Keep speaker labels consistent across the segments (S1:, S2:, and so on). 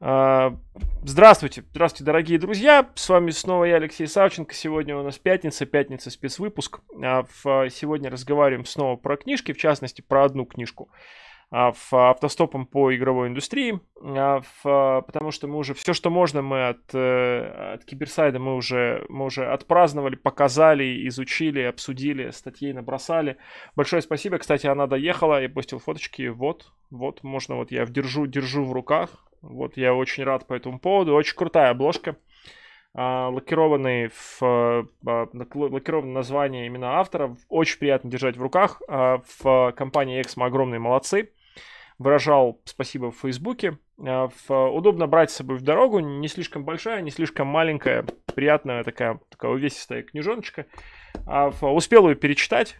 S1: А, здравствуйте, здравствуйте, дорогие друзья. С вами снова я, Алексей Савченко. Сегодня у нас пятница, пятница спецвыпуск. А, а, сегодня разговариваем снова про книжки, в частности, про одну книжку в а, автостопом по игровой индустрии, в, а, потому что мы уже все, что можно, мы от, э, от киберсайда мы уже, мы уже отпраздновали, показали, изучили, обсудили, статьей набросали. Большое спасибо, кстати, она доехала, я постил фоточки, вот, вот, можно вот я держу, держу в руках, вот я очень рад по этому поводу, очень крутая обложка а, лакированный в лакированное название имена автора. Очень приятно держать в руках. В компании Эксмо огромные молодцы выражал спасибо в Фейсбуке. Э, удобно брать с собой в дорогу, не слишком большая, не слишком маленькая, приятная такая, такая увесистая книжоночка. А, успел ее перечитать,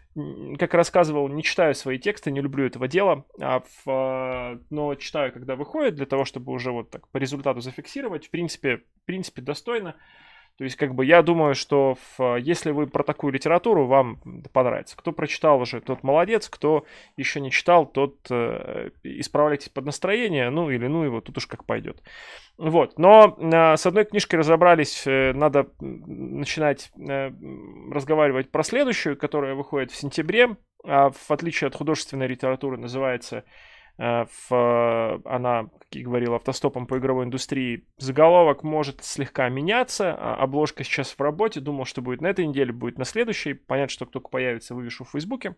S1: как рассказывал, не читаю свои тексты, не люблю этого дела, а, но читаю, когда выходит, для того, чтобы уже вот так по результату зафиксировать. В принципе, в принципе достойно. То есть, как бы, я думаю, что в, если вы про такую литературу, вам понравится. Кто прочитал уже, тот молодец, кто еще не читал, тот э, исправляйтесь под настроение, ну или ну его, тут уж как пойдет. Вот, но э, с одной книжкой разобрались, э, надо начинать э, разговаривать про следующую, которая выходит в сентябре, а в отличие от художественной литературы называется Э, в, э, она, как и говорила автостопом по игровой индустрии. Заголовок может слегка меняться, а обложка сейчас в работе, думал, что будет на этой неделе, будет на следующей. Понятно, что только появится, вывешу в Фейсбуке.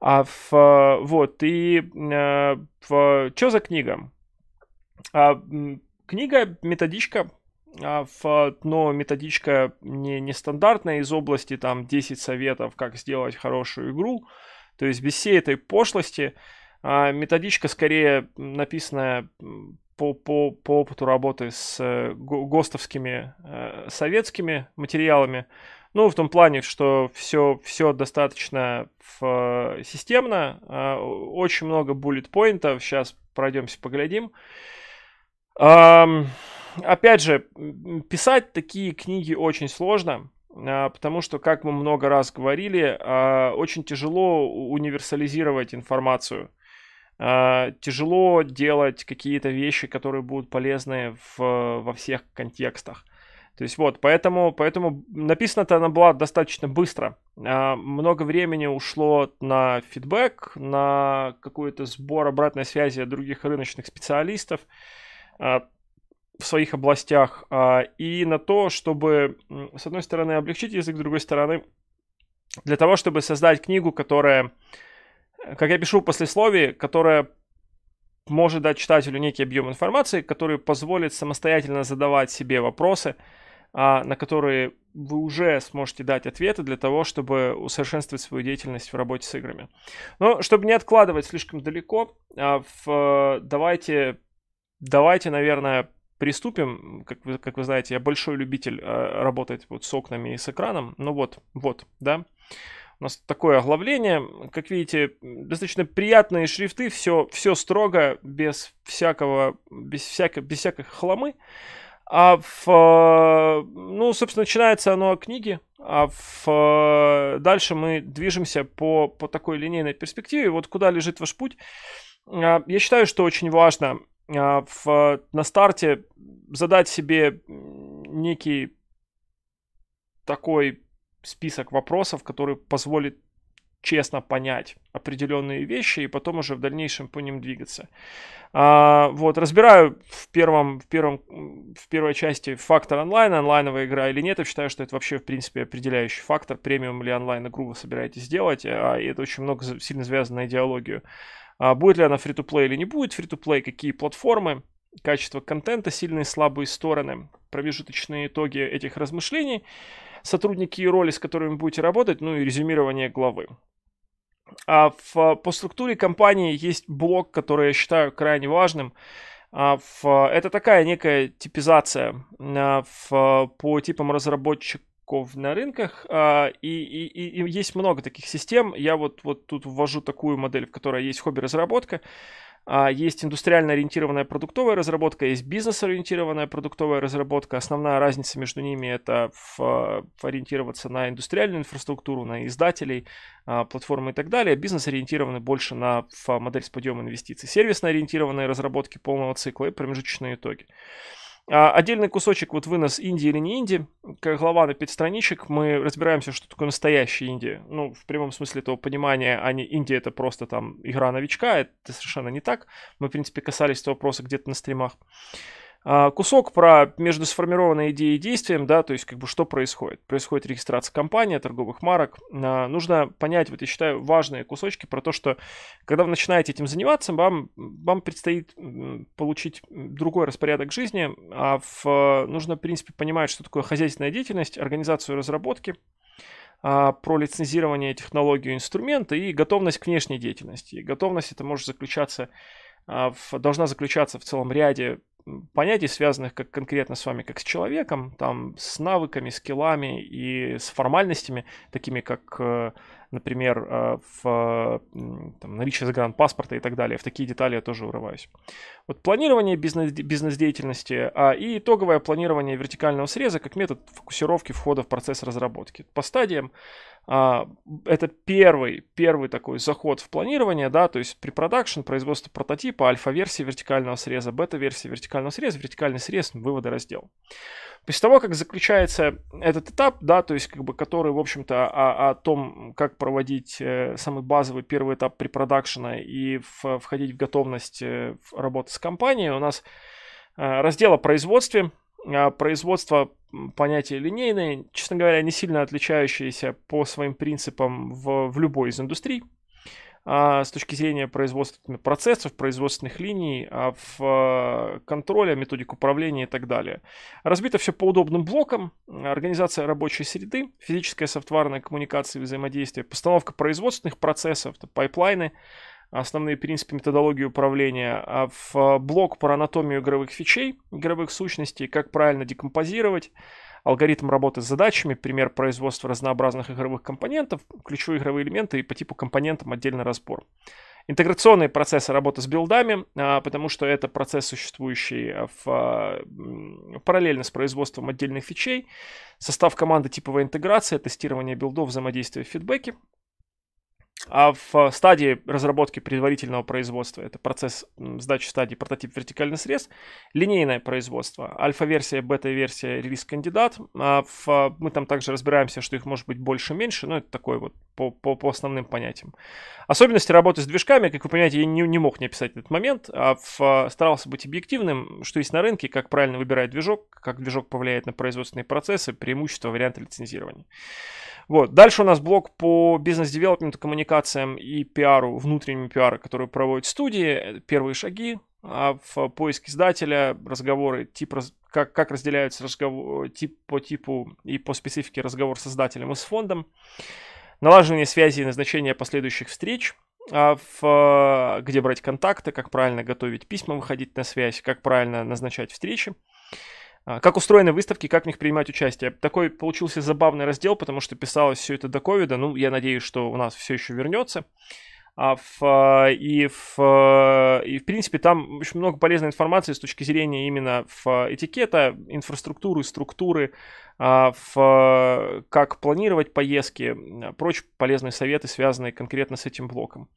S1: А в, э, вот, и в, что за книга? А, книга, методичка, а в, но методичка не, не стандартная из области там 10 советов, как сделать хорошую игру. То есть без всей этой пошлости, а методичка скорее написанная по, по, по опыту работы с э, ГОСТовскими э, советскими материалами. Ну, в том плане, что все, все достаточно в, э, системно. А, очень много буллет-поинтов. Сейчас пройдемся, поглядим. Опять же, писать такие книги очень сложно, а, потому что, как мы много раз говорили, а, очень тяжело универсализировать информацию. Э, тяжело делать какие-то вещи, которые будут полезны в, э, во всех контекстах. То есть вот, поэтому, поэтому написано то она была достаточно быстро. Э, много времени ушло на фидбэк, на какой-то сбор обратной связи от других рыночных специалистов в своих областях и на то, чтобы, с одной стороны, облегчить язык, с другой стороны, для того, чтобы создать книгу, которая как я пишу в послесловии, которое может дать читателю некий объем информации, который позволит самостоятельно задавать себе вопросы, а, на которые вы уже сможете дать ответы для того, чтобы усовершенствовать свою деятельность в работе с играми. Но чтобы не откладывать слишком далеко, а, давайте, давайте, наверное, приступим. Как вы, как вы знаете, я большой любитель а, работать вот с окнами и с экраном. Ну вот, вот, да. У нас такое оглавление. Как видите, достаточно приятные шрифты, все, все строго, без всякого, без всякой, без всякой хламы. А в, ну, собственно, начинается оно о книге, а в, дальше мы движемся по, по такой линейной перспективе. Вот куда лежит ваш путь. А, я считаю, что очень важно а, в, на старте задать себе некий такой список вопросов, который позволит честно понять определенные вещи и потом уже в дальнейшем по ним двигаться. А, вот, разбираю в, первом, в, первом, в первой части фактор онлайн, онлайновая игра или нет. Я считаю, что это вообще, в принципе, определяющий фактор, премиум или онлайн игру вы собираетесь делать. А, и это очень много сильно связано на идеологию. А, будет ли она фри-то-плей или не будет фри-то-плей, какие платформы, качество контента, сильные и слабые стороны, промежуточные итоги этих размышлений – сотрудники и роли, с которыми будете работать, ну и резюмирование главы. А в, по структуре компании есть блок, который я считаю крайне важным. А в, это такая некая типизация а в, по типам разработчиков на рынках, а, и, и, и есть много таких систем. Я вот, вот тут ввожу такую модель, в которой есть хобби-разработка. А, есть индустриально ориентированная продуктовая разработка, есть бизнес-ориентированная продуктовая разработка. Основная разница между ними это в, в э, ориентироваться на индустриальную инфраструктуру, на издателей, а, платформы и так далее. Бизнес ориентированный больше на модель с подъемом инвестиций. Сервисно ориентированные разработки полного цикла и промежуточные итоги. А, отдельный кусочек вот вынос Индии или не Индии, как глава на пять страничек, мы разбираемся, что такое настоящая Индия. Ну, в прямом смысле этого понимания, а не Индия это просто там игра новичка, это совершенно не так. Мы, в принципе, касались этого вопроса где-то на стримах. А, кусок про между сформированной идеей и действием, да, то есть как бы что происходит. Происходит регистрация компании, торговых марок. А, нужно понять, вот я считаю, важные кусочки про то, что когда вы начинаете этим заниматься, вам, вам предстоит получить другой распорядок жизни, а в, нужно, в принципе, понимать, что такое хозяйственная деятельность, организацию разработки, а, про лицензирование технологию инструмента и готовность к внешней деятельности. И готовность это может заключаться в, должна заключаться в целом ряде понятий, связанных как конкретно с вами, как с человеком, там, с навыками, скиллами и с формальностями, такими как, э, например, э, в, там, наличие загранпаспорта и так далее. В такие детали я тоже урываюсь. Вот планирование бизнес, бизнес-деятельности а, и итоговое планирование вертикального среза как метод фокусировки входа в процесс разработки. По стадиям а, это первый, первый такой заход в планирование, да, то есть при продакшн, производство прототипа, альфа-версия вертикального среза, бета-версия вертикального среза, вертикальный срез, выводы раздел. После того, как заключается этот этап, да, то есть как бы который, в общем-то, о, о том, как проводить э, самый базовый первый этап при препродакшена и в, входить в готовность э, работы с компанией, у нас э, раздел о производстве, а, производство понятие линейное, честно говоря, не сильно отличающееся по своим принципам в, в любой из индустрий. А с точки зрения производственных процессов, производственных линий, а в а, контроля, методик управления и так далее. Разбито все по удобным блокам, организация рабочей среды, физическая софтварная коммуникация и взаимодействие, постановка производственных процессов, это пайплайны, основные принципы методологии управления, а в а, блок про анатомию игровых фичей, игровых сущностей, как правильно декомпозировать, алгоритм работы с задачами, пример производства разнообразных игровых компонентов, ключевые игровые элементы и по типу компонентам отдельный разбор. Интеграционные процессы работы с билдами, а, потому что это процесс, существующий в, а, параллельно с производством отдельных фичей, состав команды типовой интеграции, тестирование билдов, взаимодействие в фидбэке, а в э, стадии разработки предварительного производства, это процесс сдачи стадии прототип вертикальный срез, линейное производство, альфа-версия, бета-версия, релиз-кандидат. А в, э, мы там также разбираемся, что их может быть больше-меньше, но это такой вот по, по, по основным понятиям. Особенности работы с движками, как вы понимаете, я не, не мог не описать этот момент, а в, а, старался быть объективным, что есть на рынке, как правильно выбирать движок, как движок повлияет на производственные процессы, преимущества, варианты лицензирования. Вот. Дальше у нас блок по бизнес-девелопменту, коммуникациям и пиару, внутреннему пиару, который проводит студии. Первые шаги, а в поиск издателя, разговоры, тип, как, как разделяются разговор, тип по типу и по специфике разговор с издателем и с фондом налаживание связи и назначение последующих встреч, а, в, э, где брать контакты, как правильно готовить письма, выходить на связь, как правильно назначать встречи, а, как устроены выставки, как в них принимать участие. Такой получился забавный раздел, потому что писалось все это до ковида. Ну, я надеюсь, что у нас все еще вернется. А в, э, и, в, э, и в принципе там очень много полезной информации с точки зрения именно в этикета, инфраструктуры, структуры, а, в как планировать поездки, прочие полезные советы, связанные конкретно с этим блоком.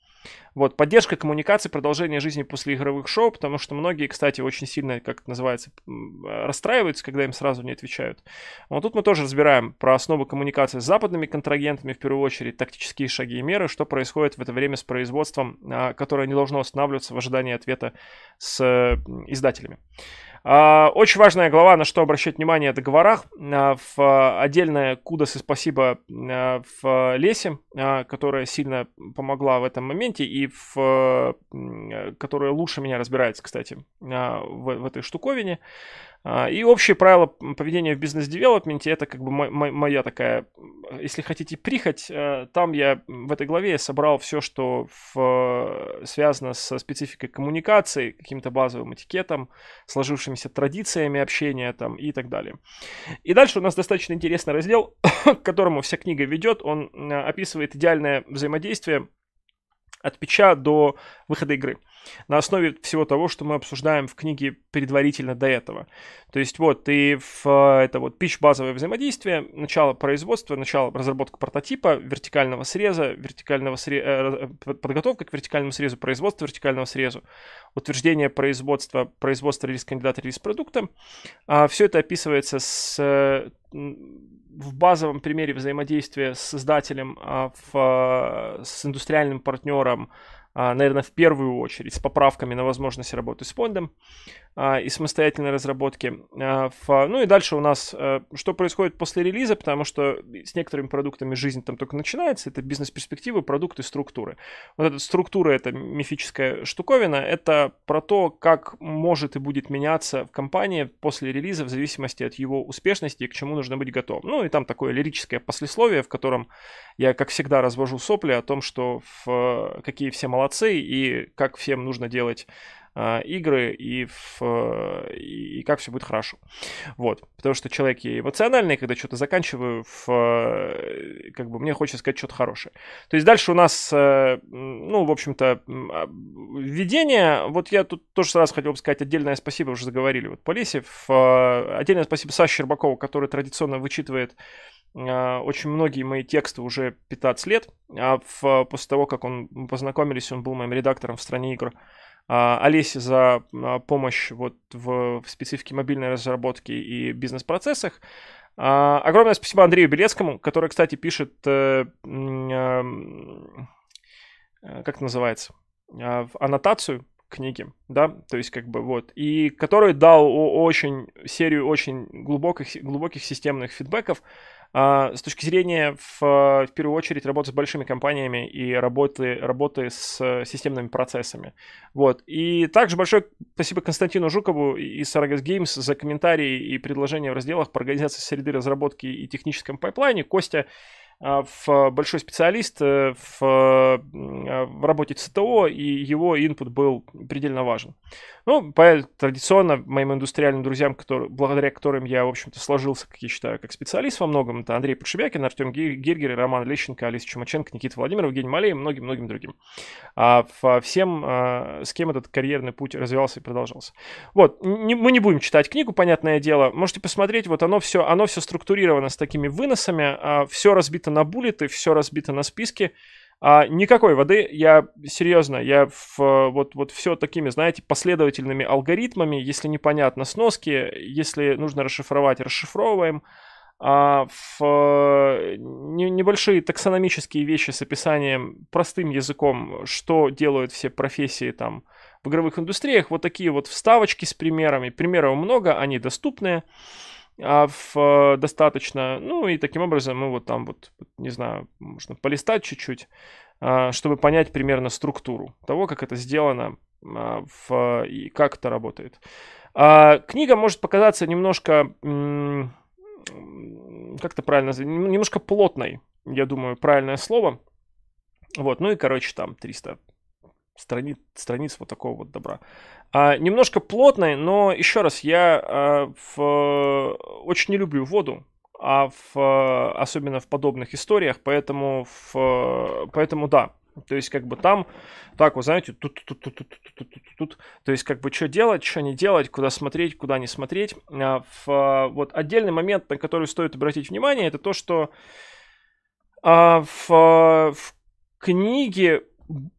S1: Вот, поддержка коммуникации, продолжение жизни после игровых шоу, потому что многие, кстати, очень сильно, как это называется, а, расстраиваются, когда им сразу не отвечают. Вот тут мы тоже разбираем про основы коммуникации с западными контрагентами, в первую очередь, тактические шаги и меры, что происходит в это время с производством, а, которое не должно останавливаться в ожидании ответа с издателями. А, очень важная глава, на что обращать внимание а, в договорах. В отдельное кудос и спасибо а, в Лесе, которая сильно помогла в этом моменте и в, которая лучше меня разбирается, кстати, в, в этой штуковине. А, и общее правило поведения в бизнес-девелопменте, это как бы моя такая, если хотите, прихоть. Э, там я в этой главе собрал все, что в, э, связано со спецификой коммуникации, каким-то базовым этикетом, сложившимися традициями общения там и так далее. И дальше у нас достаточно интересный раздел, к которому вся книга ведет. Он э, описывает идеальное взаимодействие от печа до выхода игры. На основе всего того, что мы обсуждаем в книге предварительно до этого. То есть вот, и в, э, это вот пич базовое взаимодействие, начало производства, начало разработка прототипа, вертикального среза, вертикального сре... Э, э, подготовка к вертикальному срезу, производство вертикального срезу, утверждение производства, производства релиз-кандидата, релиз-продукта. А, Все это описывается с, в базовом примере взаимодействия с издателем, а, в, а, с индустриальным партнером, а, наверное, в первую очередь с поправками на возможность работы с фондом а, и самостоятельной разработки. А, ну и дальше у нас, э, что происходит после релиза, потому что с некоторыми продуктами жизнь там только начинается, это бизнес-перспективы, продукты, структуры. Вот эта структура, это мифическая штуковина, это про то, как может и будет меняться в компании после релиза в зависимости от его успешности и к чему нужно быть готовым. Ну и там такое лирическое послесловие, в котором я, как всегда, развожу сопли о том, что в э, какие все молодые молодцы, и как всем нужно делать а, игры и, в, а, и как все будет хорошо. Вот. Потому что человек я эмоциональный, когда что-то заканчиваю, в, а, как бы мне хочется сказать что-то хорошее. То есть дальше у нас, э, ну, в общем-то, введение. Вот я тут тоже сразу хотел бы сказать отдельное спасибо, уже заговорили вот по лесе. в Отдельное спасибо Саше Щербакову, который традиционно вычитывает очень многие мои тексты уже 15 лет, а в, после того, как он мы познакомились, он был моим редактором в «Стране игр», а, Олесе за а, помощь вот в, специфике мобильной разработки и бизнес-процессах. А, огромное спасибо Андрею Белецкому, который, кстати, пишет, э, э, как это называется, аннотацию книги, да, то есть как бы вот, и который дал очень серию очень глубоких, глубоких системных фидбэков, а, с точки зрения, в, в первую очередь, работы с большими компаниями и работы, работы с э, системными процессами. Вот. И также большое спасибо Константину Жукову из Sargas Games за комментарии и предложения в разделах по организации среды разработки и техническом пайплайне. Костя а, в э, большой специалист э, в, э, а, в работе ЦТО, и его инпут был предельно важен. Ну, поэтому традиционно моим индустриальным друзьям, которые, благодаря которым я, в общем-то, сложился, как я считаю, как специалист во многом, это Андрей Подшибякин, Артем Гергер, Роман Лещенко, Алиса Чумаченко, Никита Владимиров, Евгений Малей и многим-многим другим. А всем, а, с кем этот карьерный путь развивался и продолжался. Вот, мы не будем читать книгу, понятное дело. Можете посмотреть, вот оно все, оно все структурировано с такими выносами, все разбито разбито на буллеты, все разбито на списки. А, никакой воды, я серьезно, я в, вот, вот все такими, знаете, последовательными алгоритмами, если непонятно сноски, если нужно расшифровать, расшифровываем. А, в, не, небольшие таксономические вещи с описанием простым языком, что делают все профессии там в игровых индустриях, вот такие вот вставочки с примерами. Примеров много, они доступные а в, э, достаточно. Ну и таким образом мы вот там вот, не знаю, можно полистать чуть-чуть, а, чтобы понять примерно структуру того, как это сделано а, в, и как это работает. А, книга может показаться немножко, как это правильно, немножко плотной, я думаю, правильное слово. Вот, ну и, короче, там 300 страниц, страниц вот такого вот добра. А, немножко плотной, но еще раз, я а, в, очень не люблю воду, а в, особенно в подобных историях, поэтому, в, поэтому да. То есть, как бы там, так, вы знаете, тут, тут, тут, тут, тут, тут, тут, тут. То есть, как бы, что делать, что не делать, куда смотреть, куда не смотреть. А, в, вот отдельный момент, на который стоит обратить внимание, это то, что а, в, в книге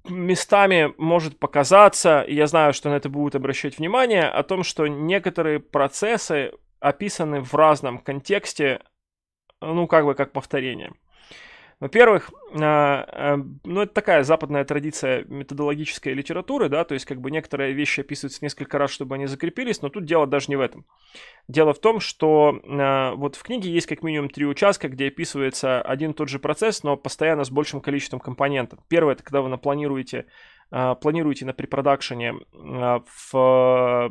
S1: местами может показаться, и я знаю, что на это будут обращать внимание, о том, что некоторые процессы описаны в разном контексте, ну, как бы как повторение. Во-первых, а, а, ну это такая западная традиция методологической литературы, да, то есть как бы некоторые вещи описываются несколько раз, чтобы они закрепились, но тут дело даже не в этом. Дело в том, что а, вот в книге есть как минимум три участка, где описывается один и тот же процесс, но постоянно с большим количеством компонентов. Первое, это когда вы напланируете Э, планируете на препродакшене э, в, э,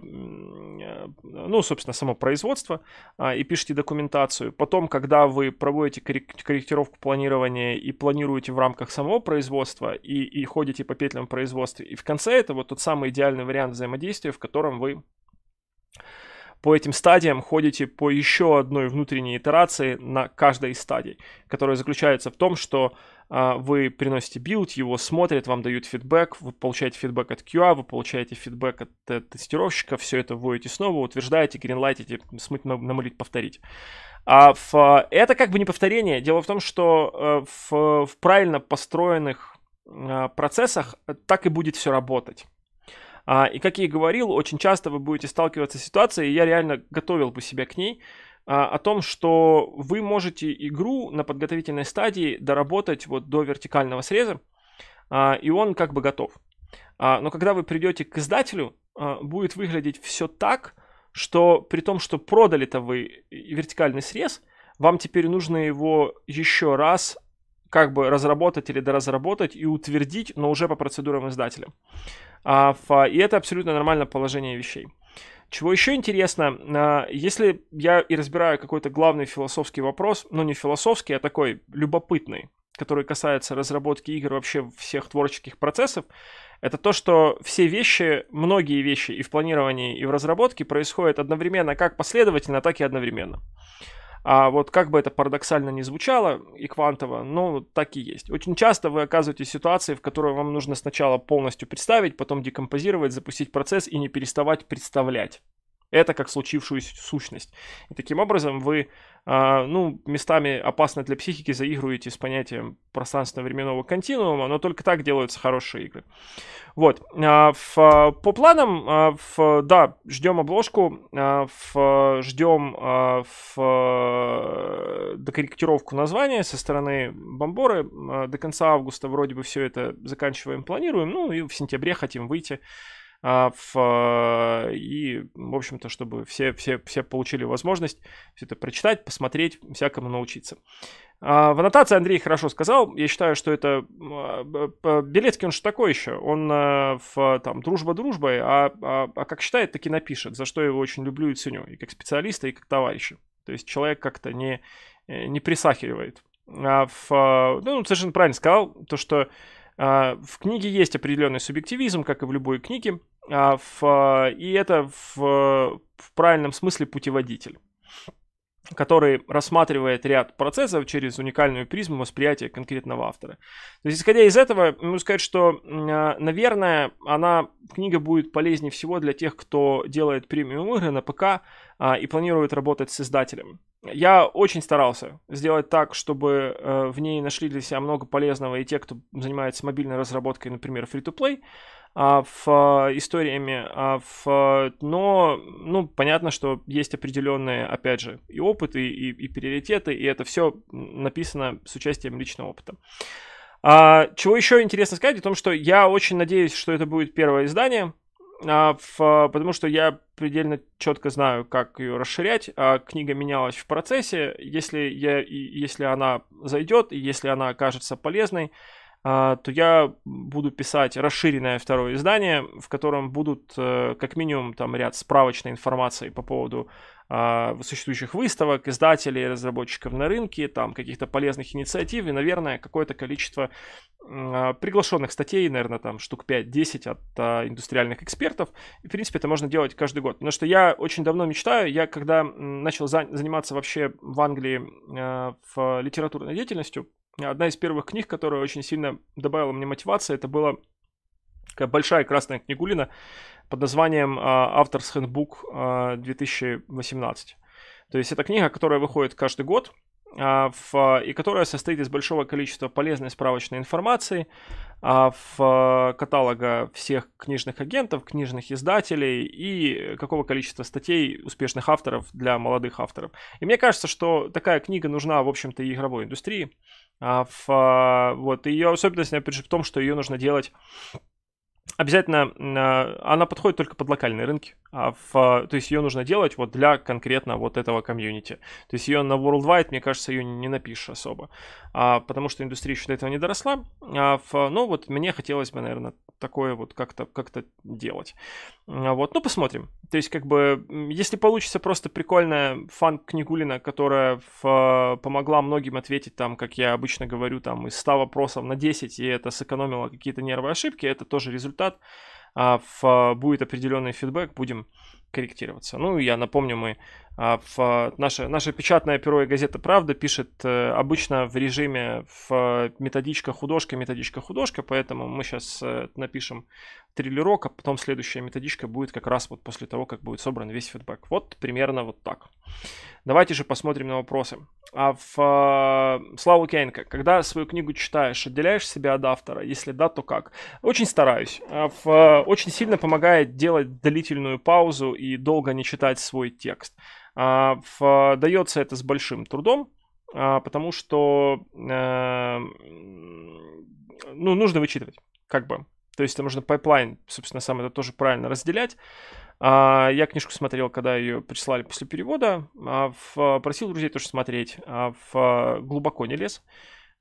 S1: ну, собственно, само производство а, и пишете документацию. Потом, когда вы проводите корректировку планирования и планируете в рамках самого производства и, и ходите по петлям производства, и в конце это вот тот самый идеальный вариант взаимодействия, в котором вы по этим стадиям ходите по еще одной внутренней итерации на каждой из стадий, которая заключается в том, что а, вы приносите билд, его смотрят, вам дают фидбэк, вы получаете фидбэк от QA, вы получаете фидбэк от э, тестировщика, все это вводите снова, утверждаете, гринлайтите, смыть, намылить, повторить. А в, это как бы не повторение. Дело в том, что э, в, в правильно построенных а, процессах э, так и будет все работать. А, и как я и говорил, очень часто вы будете сталкиваться с ситуацией, и я реально готовил по себе к ней, а, о том, что вы можете игру на подготовительной стадии доработать вот до вертикального среза, а, и он как бы готов. А, но когда вы придете к издателю, а, будет выглядеть все так, что при том, что продали-то вы вертикальный срез, вам теперь нужно его еще раз как бы разработать или доразработать и утвердить, но уже по процедурам издателя. А, и это абсолютно нормальное положение вещей. Чего еще интересно, а, если я и разбираю какой-то главный философский вопрос, ну не философский, а такой любопытный, который касается разработки игр вообще всех творческих процессов, это то, что все вещи, многие вещи и в планировании, и в разработке происходят одновременно, как последовательно, так и одновременно. А вот как бы это парадоксально не звучало и квантово, но так и есть. Очень часто вы оказываетесь в ситуации, в которой вам нужно сначала полностью представить, потом декомпозировать, запустить процесс и не переставать представлять это как случившуюся сущность. И таким образом вы а, ну, местами опасно для психики заигрываете с понятием пространственно-временного континуума, но только так делаются хорошие игры. Вот. В, а, а, по планам, в, да, ждем обложку, в, ждем в, докорректировку названия со стороны Бомборы. До конца августа вроде бы все это заканчиваем, планируем, ну и в сентябре хотим выйти в, а, а, и, в общем-то, чтобы все, все, все получили возможность все это прочитать, посмотреть, всякому научиться. А, в аннотации Андрей хорошо сказал, я считаю, что это Белецкий, он же такой еще, он в, там дружба дружбой, а, а, а как считает, так и напишет, за что я его очень люблю и ценю, и как специалиста, и как товарища. То есть человек как-то не, э, не присахивает. А в, ну, совершенно правильно сказал, то, что в книге есть определенный субъективизм, как и в любой книге, в, а, а, и это в, а, в правильном смысле путеводитель который рассматривает ряд процессов через уникальную призму восприятия конкретного автора. То есть, исходя из этого, могу сказать, что, наверное, она, книга будет полезнее всего для тех, кто делает премиум игры на ПК и планирует работать с издателем. Я очень старался сделать так, чтобы э, в ней нашли для себя много полезного и те, кто занимается мобильной разработкой, например, free-to-play, а, в а, историями, а, в, но, ну, понятно, что есть определенные, опять же, и опыты, и, и, и приоритеты, и это все написано с участием личного опыта. А, чего еще интересно сказать, о том, что я очень надеюсь, что это будет первое издание, а, в, потому что я предельно четко знаю, как ее расширять. А, книга менялась в процессе. Если, я, и, если она зайдет, и если она окажется полезной, а, то я буду писать расширенное второе издание, в котором будут э, как минимум там ряд справочной информации по поводу а, существующих выставок, издателей, разработчиков на рынке, там каких-то полезных инициатив и, наверное, какое-то количество а, приглашенных статей, наверное, там штук 5-10 от а, индустриальных экспертов. И, в принципе, это можно делать каждый год. Потому что я очень давно мечтаю, я когда начал за заниматься вообще в Англии а, в литературной деятельностью, одна из первых книг, которая очень сильно добавила мне мотивации, это была такая большая красная книгулина под названием а, «Авторс хэндбук 2018». А, То есть это книга, которая выходит каждый год, а, в, и которая состоит из большого количества полезной справочной информации в каталога всех книжных агентов, книжных издателей и какого количества статей успешных авторов для молодых авторов. И мне кажется, что такая книга нужна, в общем-то, и игровой индустрии. В, а, а, вот, ее особенность, опять же, в том, что ее нужно делать Обязательно а, она подходит только под локальные рынки, а в, то есть ее нужно делать вот для конкретно вот этого комьюнити. То есть ее на Worldwide, мне кажется, ее не напишешь особо, а, потому что индустрия еще до этого не доросла. А в, ну вот мне хотелось бы, наверное, такое вот как-то как делать. А вот, ну посмотрим. То есть, как бы, если получится просто прикольная фан-книгулина, которая в, помогла многим ответить, там, как я обычно говорю, там, из 100 вопросов на 10, и это сэкономило какие-то нервы ошибки, это тоже результат. в, а, будет определенный фидбэк, будем корректироваться. Ну, я напомню, мы а, в наше, наша печатная перо и газета «Правда» пишет э, обычно в режиме в э, методичка художка, методичка художка, поэтому мы сейчас э, напишем триллерок, а потом следующая методичка будет как раз вот после того, как будет собран весь фидбэк. Вот примерно вот так. Давайте же посмотрим на вопросы. А в э, Славу Кенька, когда свою книгу читаешь, отделяешь себя от автора? Если да, то как? Очень стараюсь. А в, э, очень сильно помогает делать длительную паузу и долго не читать свой текст. А в, э, дается это с большим трудом, а, потому что э, ну, нужно вычитывать, как бы. То есть там нужно пайплайн, собственно, сам это тоже правильно разделять. А, я книжку смотрел, когда ее прислали после перевода. А, просил друзей тоже смотреть. В а, глубоко не лез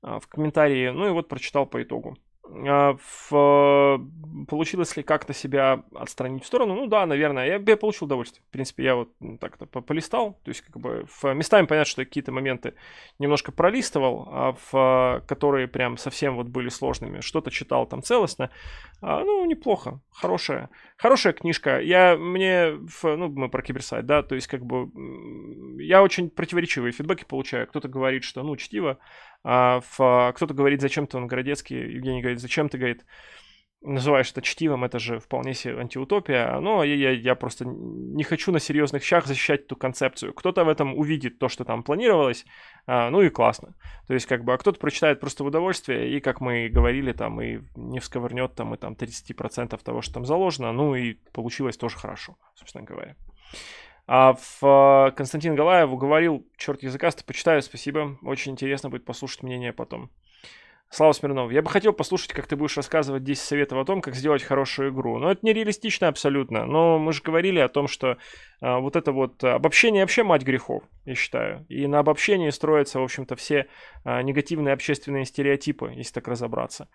S1: в комментарии. Ну и вот прочитал по итогу в, а, получилось ли как-то себя отстранить в сторону? Ну да, наверное, я, я получил удовольствие. В принципе, я вот ну, так-то полистал, то есть как бы в, местами понятно, что какие-то моменты немножко пролистывал, а в, которые прям совсем вот были сложными. Что-то читал там целостно. А, ну, неплохо, хорошая, хорошая книжка. Я мне, в, ну, мы про киберсайт, да, то есть как бы я очень противоречивые фидбэки получаю. Кто-то говорит, что, ну, чтиво, а в, кто-то говорит, зачем ты, он Городецкий, Евгений говорит, зачем ты, говорит, называешь это чтивом, это же вполне себе антиутопия, но я, я, я просто не хочу на серьезных щах защищать эту концепцию. Кто-то в этом увидит то, что там планировалось, а, ну и классно. То есть как бы, а кто-то прочитает просто в удовольствие, и как мы говорили, там и не всковырнет там и там 30% того, что там заложено, ну и получилось тоже хорошо, собственно говоря. А в э, Константин Галаев уговорил, черт языкаст, почитаю, спасибо. Очень интересно будет послушать мнение потом. Слава Смирнов, я бы хотел послушать, как ты будешь рассказывать 10 советов о том, как сделать хорошую игру. Но ну, это нереалистично абсолютно. Но мы же говорили о том, что э, вот это вот обобщение вообще мать грехов, я считаю. И на обобщении строятся, в общем-то, все э, негативные общественные стереотипы, если так разобраться.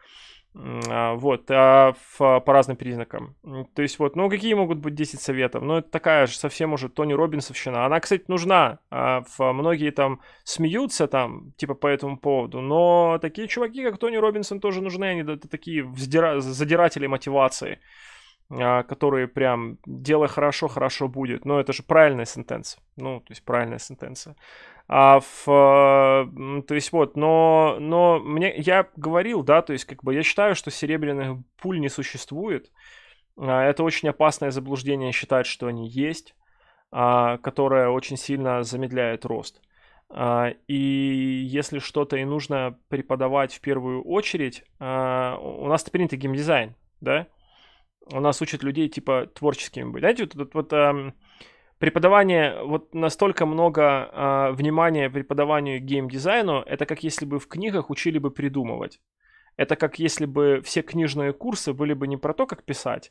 S1: А, вот, а в, по разным признакам. То есть вот, ну какие могут быть 10 советов? Ну это такая же совсем уже Тони Робинсовщина. Она, кстати, нужна. А в, многие там смеются там, типа по этому поводу, но такие чуваки, как Тони Робинсон, тоже нужны. Они это такие вздира... задиратели мотивации, а, которые прям «делай хорошо, хорошо будет». Но это же правильная сентенция. Ну, то есть правильная сентенция. А в, а, то есть вот, но, но мне, я говорил, да, то есть как бы я считаю, что серебряных пуль не существует. А, это очень опасное заблуждение считать, что они есть, а, которое очень сильно замедляет рост. И если что-то и нужно преподавать в первую очередь, у нас принято геймдизайн, да? У нас учат людей типа творческими быть. Знаете, вот, вот, вот преподавание, вот настолько много э, внимания преподаванию геймдизайну, это как если бы в книгах учили бы придумывать. Это как если бы все книжные курсы были бы не про то, как писать,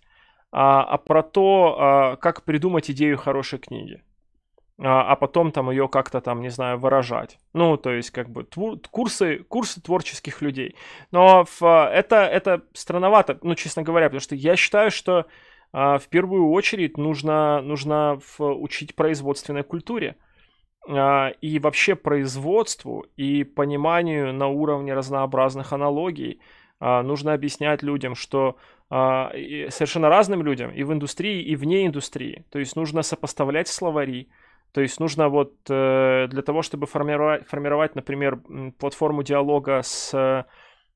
S1: а, а про то, а, как придумать идею хорошей книги. А, а потом там ее как-то там, не знаю, выражать. Ну, то есть, как бы, твор- курсы, курсы творческих людей. Но в, а, это, это странновато, ну, честно говоря, потому что я считаю, что а, в первую очередь нужно, нужно учить производственной культуре а, и вообще производству и пониманию на уровне разнообразных аналогий. А, нужно объяснять людям, что совершенно разным людям и в индустрии, и вне индустрии. То есть нужно сопоставлять словари, то есть нужно вот э, для того, чтобы формировать, формировать например, платформу диалога с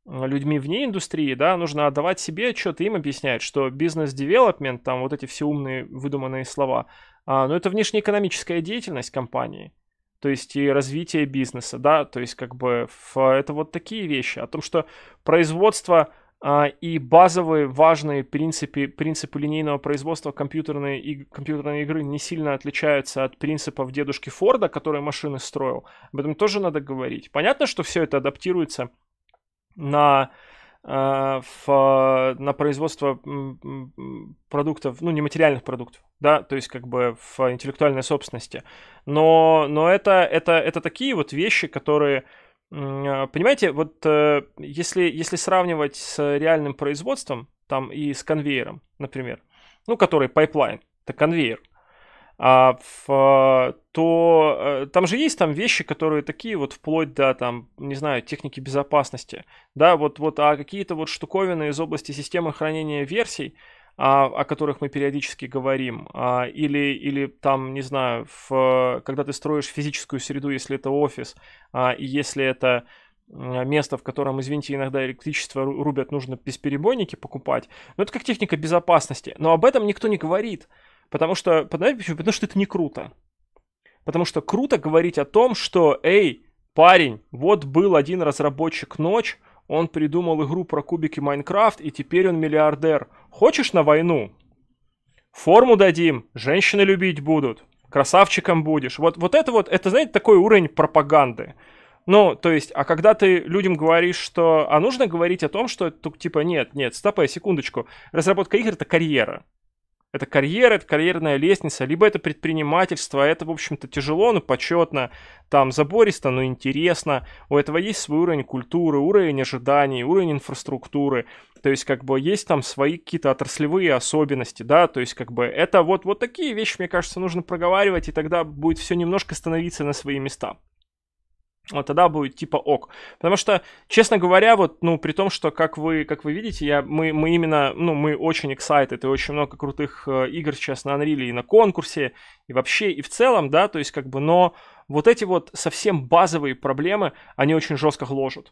S1: Э, людьми вне индустрии, да, нужно отдавать себе отчет и им объяснять, что бизнес-девелопмент, там вот эти все умные выдуманные слова, а, но ну, это внешнеэкономическая деятельность компании, то есть и развитие бизнеса, да, то есть как бы в, это вот такие вещи, о том, что производство а, и базовые важные принципы, принципы линейного производства компьютерной, и, компьютерной игры не сильно отличаются от принципов дедушки Форда, который машины строил, об этом тоже надо говорить. Понятно, что все это адаптируется на в, э, на производство продуктов, ну, нематериальных продуктов, да, то есть как бы в интеллектуальной собственности. Но, но это, это, это такие вот вещи, которые, э, понимаете, вот э, если, если сравнивать с реальным производством, там и с конвейером, например, ну, который пайплайн, это конвейер, а в, э, то э, там же есть там вещи, которые такие вот вплоть до там, не знаю, техники безопасности, да, вот, вот, а какие-то вот штуковины из области системы хранения версий, а, о которых мы периодически говорим, а, или, или там, не знаю, в, когда ты строишь физическую среду, если это офис, а, и если это место, в котором, извините, иногда электричество рубят, нужно бесперебойники покупать. Но ну, это как техника безопасности. Но об этом никто не говорит. Потому что, потому, потому что это не круто. Потому что круто говорить о том, что, эй, парень, вот был один разработчик ночь, он придумал игру про кубики Майнкрафт, и теперь он миллиардер. Хочешь на войну? Форму дадим, женщины любить будут, красавчиком будешь. Вот, вот это вот, это, знаете, такой уровень пропаганды. Ну, то есть, а когда ты людям говоришь, что... А нужно говорить о том, что, типа, нет, нет, стопай, э, секундочку. Разработка игр — это карьера. Это карьера, это карьерная лестница, либо это предпринимательство, это, в общем-то, тяжело, но почетно, там забористо, но интересно. У этого есть свой уровень культуры, уровень ожиданий, уровень инфраструктуры. То есть, как бы, есть там свои какие-то отраслевые особенности, да, то есть, как бы, это вот, вот такие вещи, мне кажется, нужно проговаривать, и тогда будет все немножко становиться на свои места вот тогда будет типа ок. Потому что, честно говоря, вот, ну, при том, что, как вы, как вы видите, я, мы, мы именно, ну, мы очень excited, и очень много крутых э, игр сейчас на Unreal и на конкурсе, и вообще, и в целом, да, то есть, как бы, но вот эти вот совсем базовые проблемы, они очень жестко гложат.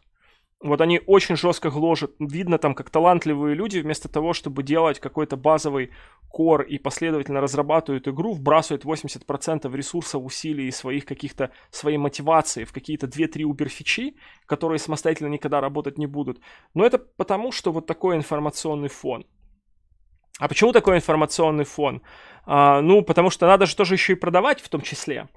S1: Вот они очень жестко гложат. Видно там, как талантливые люди, вместо того, чтобы делать какой-то базовый кор и последовательно разрабатывают игру, вбрасывают 80% ресурсов, усилий и своих каких-то, своей мотивации в какие-то 2-3 уберфичи, которые самостоятельно никогда работать не будут. Но это потому, что вот такой информационный фон. А почему такой информационный фон? А, ну, потому что надо же тоже еще и продавать в том числе.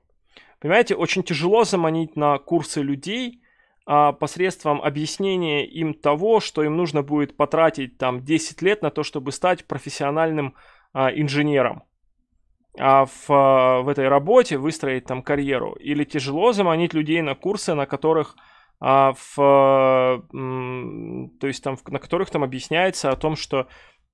S1: Понимаете, очень тяжело заманить на курсы людей, а посредством объяснения им того, что им нужно будет потратить там 10 лет на то, чтобы стать профессиональным а, инженером а в, в этой работе выстроить там карьеру. Или тяжело заманить людей на курсы, на которых а, в, то есть там, на которых там объясняется о том, что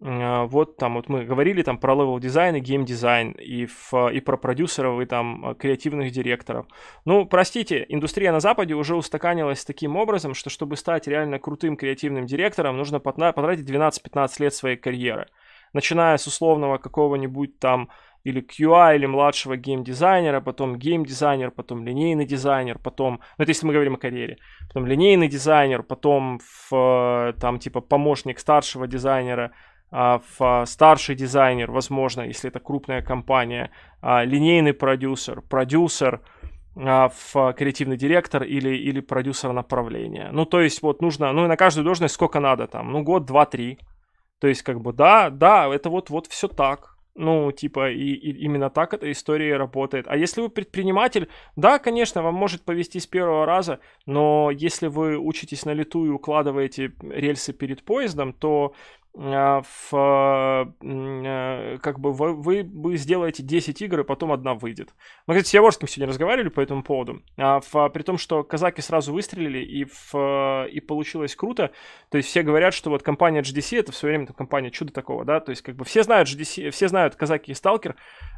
S1: а, вот там вот мы говорили там про левел дизайн и гейм дизайн и, в, и про продюсеров и там а, креативных директоров. Ну, простите, индустрия на Западе уже устаканилась таким образом, что чтобы стать реально крутым креативным директором, нужно потратить 12-15 лет своей карьеры. Начиная с условного какого-нибудь там или QA, или младшего геймдизайнера, потом геймдизайнер, потом линейный дизайнер, потом, ну это если мы говорим о карьере, потом линейный дизайнер, потом в, там типа помощник старшего дизайнера, в а, а, старший дизайнер, возможно, если это крупная компания, а, линейный продюсер, продюсер, в креативный директор или, или продюсер направления. Ну, то есть, вот нужно, ну, и на каждую должность сколько надо там, ну, год, два, три. То есть, как бы, да, да, это вот, вот все так. Ну, типа, и, и именно так эта история работает. А если вы предприниматель, да, конечно, вам может повести с первого раза, но если вы учитесь на лету и укладываете рельсы перед поездом, то а, в, а, а, как бы вы, вы, сделаете 10 игр, и потом одна выйдет. Мы, кстати, с Яворским сегодня разговаривали по этому поводу. в, при том, что казаки сразу выстрелили, и, в, и получилось круто. То есть все говорят, что вот компания GDC, это все время там, компания чудо такого, да, то есть как бы все знают GDC, все знают казаки и сталкер.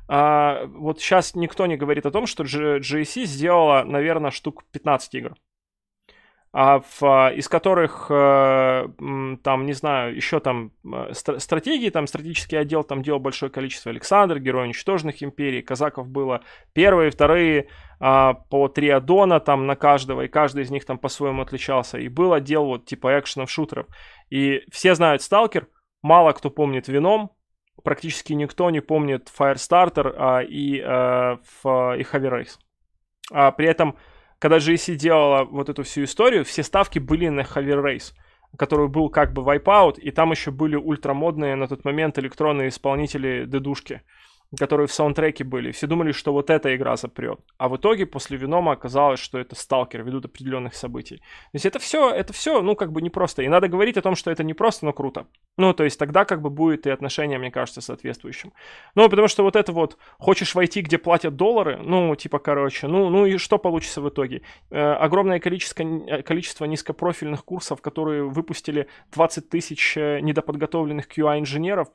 S1: А, вот сейчас никто не говорит о том, что GDC сделала, наверное, штук 15 игр а в, из которых э, там, не знаю, еще там э, стратегии, там стратегический отдел там делал большое количество Александр, Герой уничтоженных империй, казаков было первые, вторые, а, по три аддона там на каждого, и каждый из них там по-своему отличался, и был отдел вот типа экшенов, шутеров. И все знают Сталкер, мало кто помнит Вином, практически никто не помнит Firestarter а, и, а, в, и Heavy Race. А, при этом когда GSC делала вот эту всю историю, все ставки были на Хавер Рейс, который был как бы Wipeout, и там еще были ультрамодные на тот момент электронные исполнители дедушки которые в саундтреке были. Все думали, что вот эта игра запрет. А в итоге после Венома оказалось, что это сталкер, ведут определенных событий. То есть это все, это все, ну, как бы непросто. И надо говорить о том, что это не просто, но круто. Ну, то есть тогда как бы будет и отношение, мне кажется, соответствующим. Ну, потому что вот это вот, хочешь войти, где платят доллары, ну, типа, короче, ну, ну и что получится в итоге? Э, огромное количество, количество низкопрофильных курсов, которые выпустили 20 тысяч э, недоподготовленных QA-инженеров, а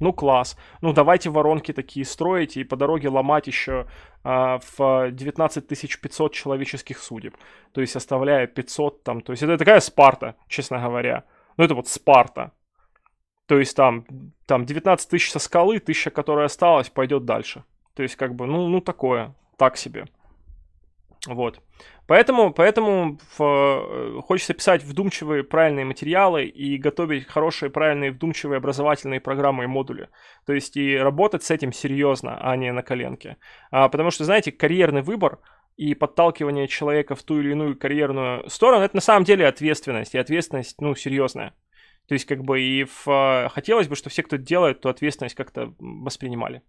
S1: ну класс, ну давайте воронки такие строить и по дороге ломать еще а, в 19 500 человеческих судеб, то есть оставляя 500 там, то есть это такая Спарта, честно говоря, ну это вот Спарта, то есть там, там 19 тысяч со скалы, тысяча, которая осталась, пойдет дальше, то есть как бы, ну, ну такое, так себе. Вот. Поэтому, поэтому в, э, хочется писать вдумчивые правильные материалы и готовить хорошие, правильные, вдумчивые образовательные программы и модули. То есть и работать с этим серьезно, а не на коленке. А, потому что, знаете, карьерный выбор и подталкивание человека в ту или иную карьерную сторону, это на самом деле ответственность. И ответственность, ну, серьезная. То есть, как бы, и в, э, хотелось бы, что все, кто это делает, то ответственность как-то воспринимали.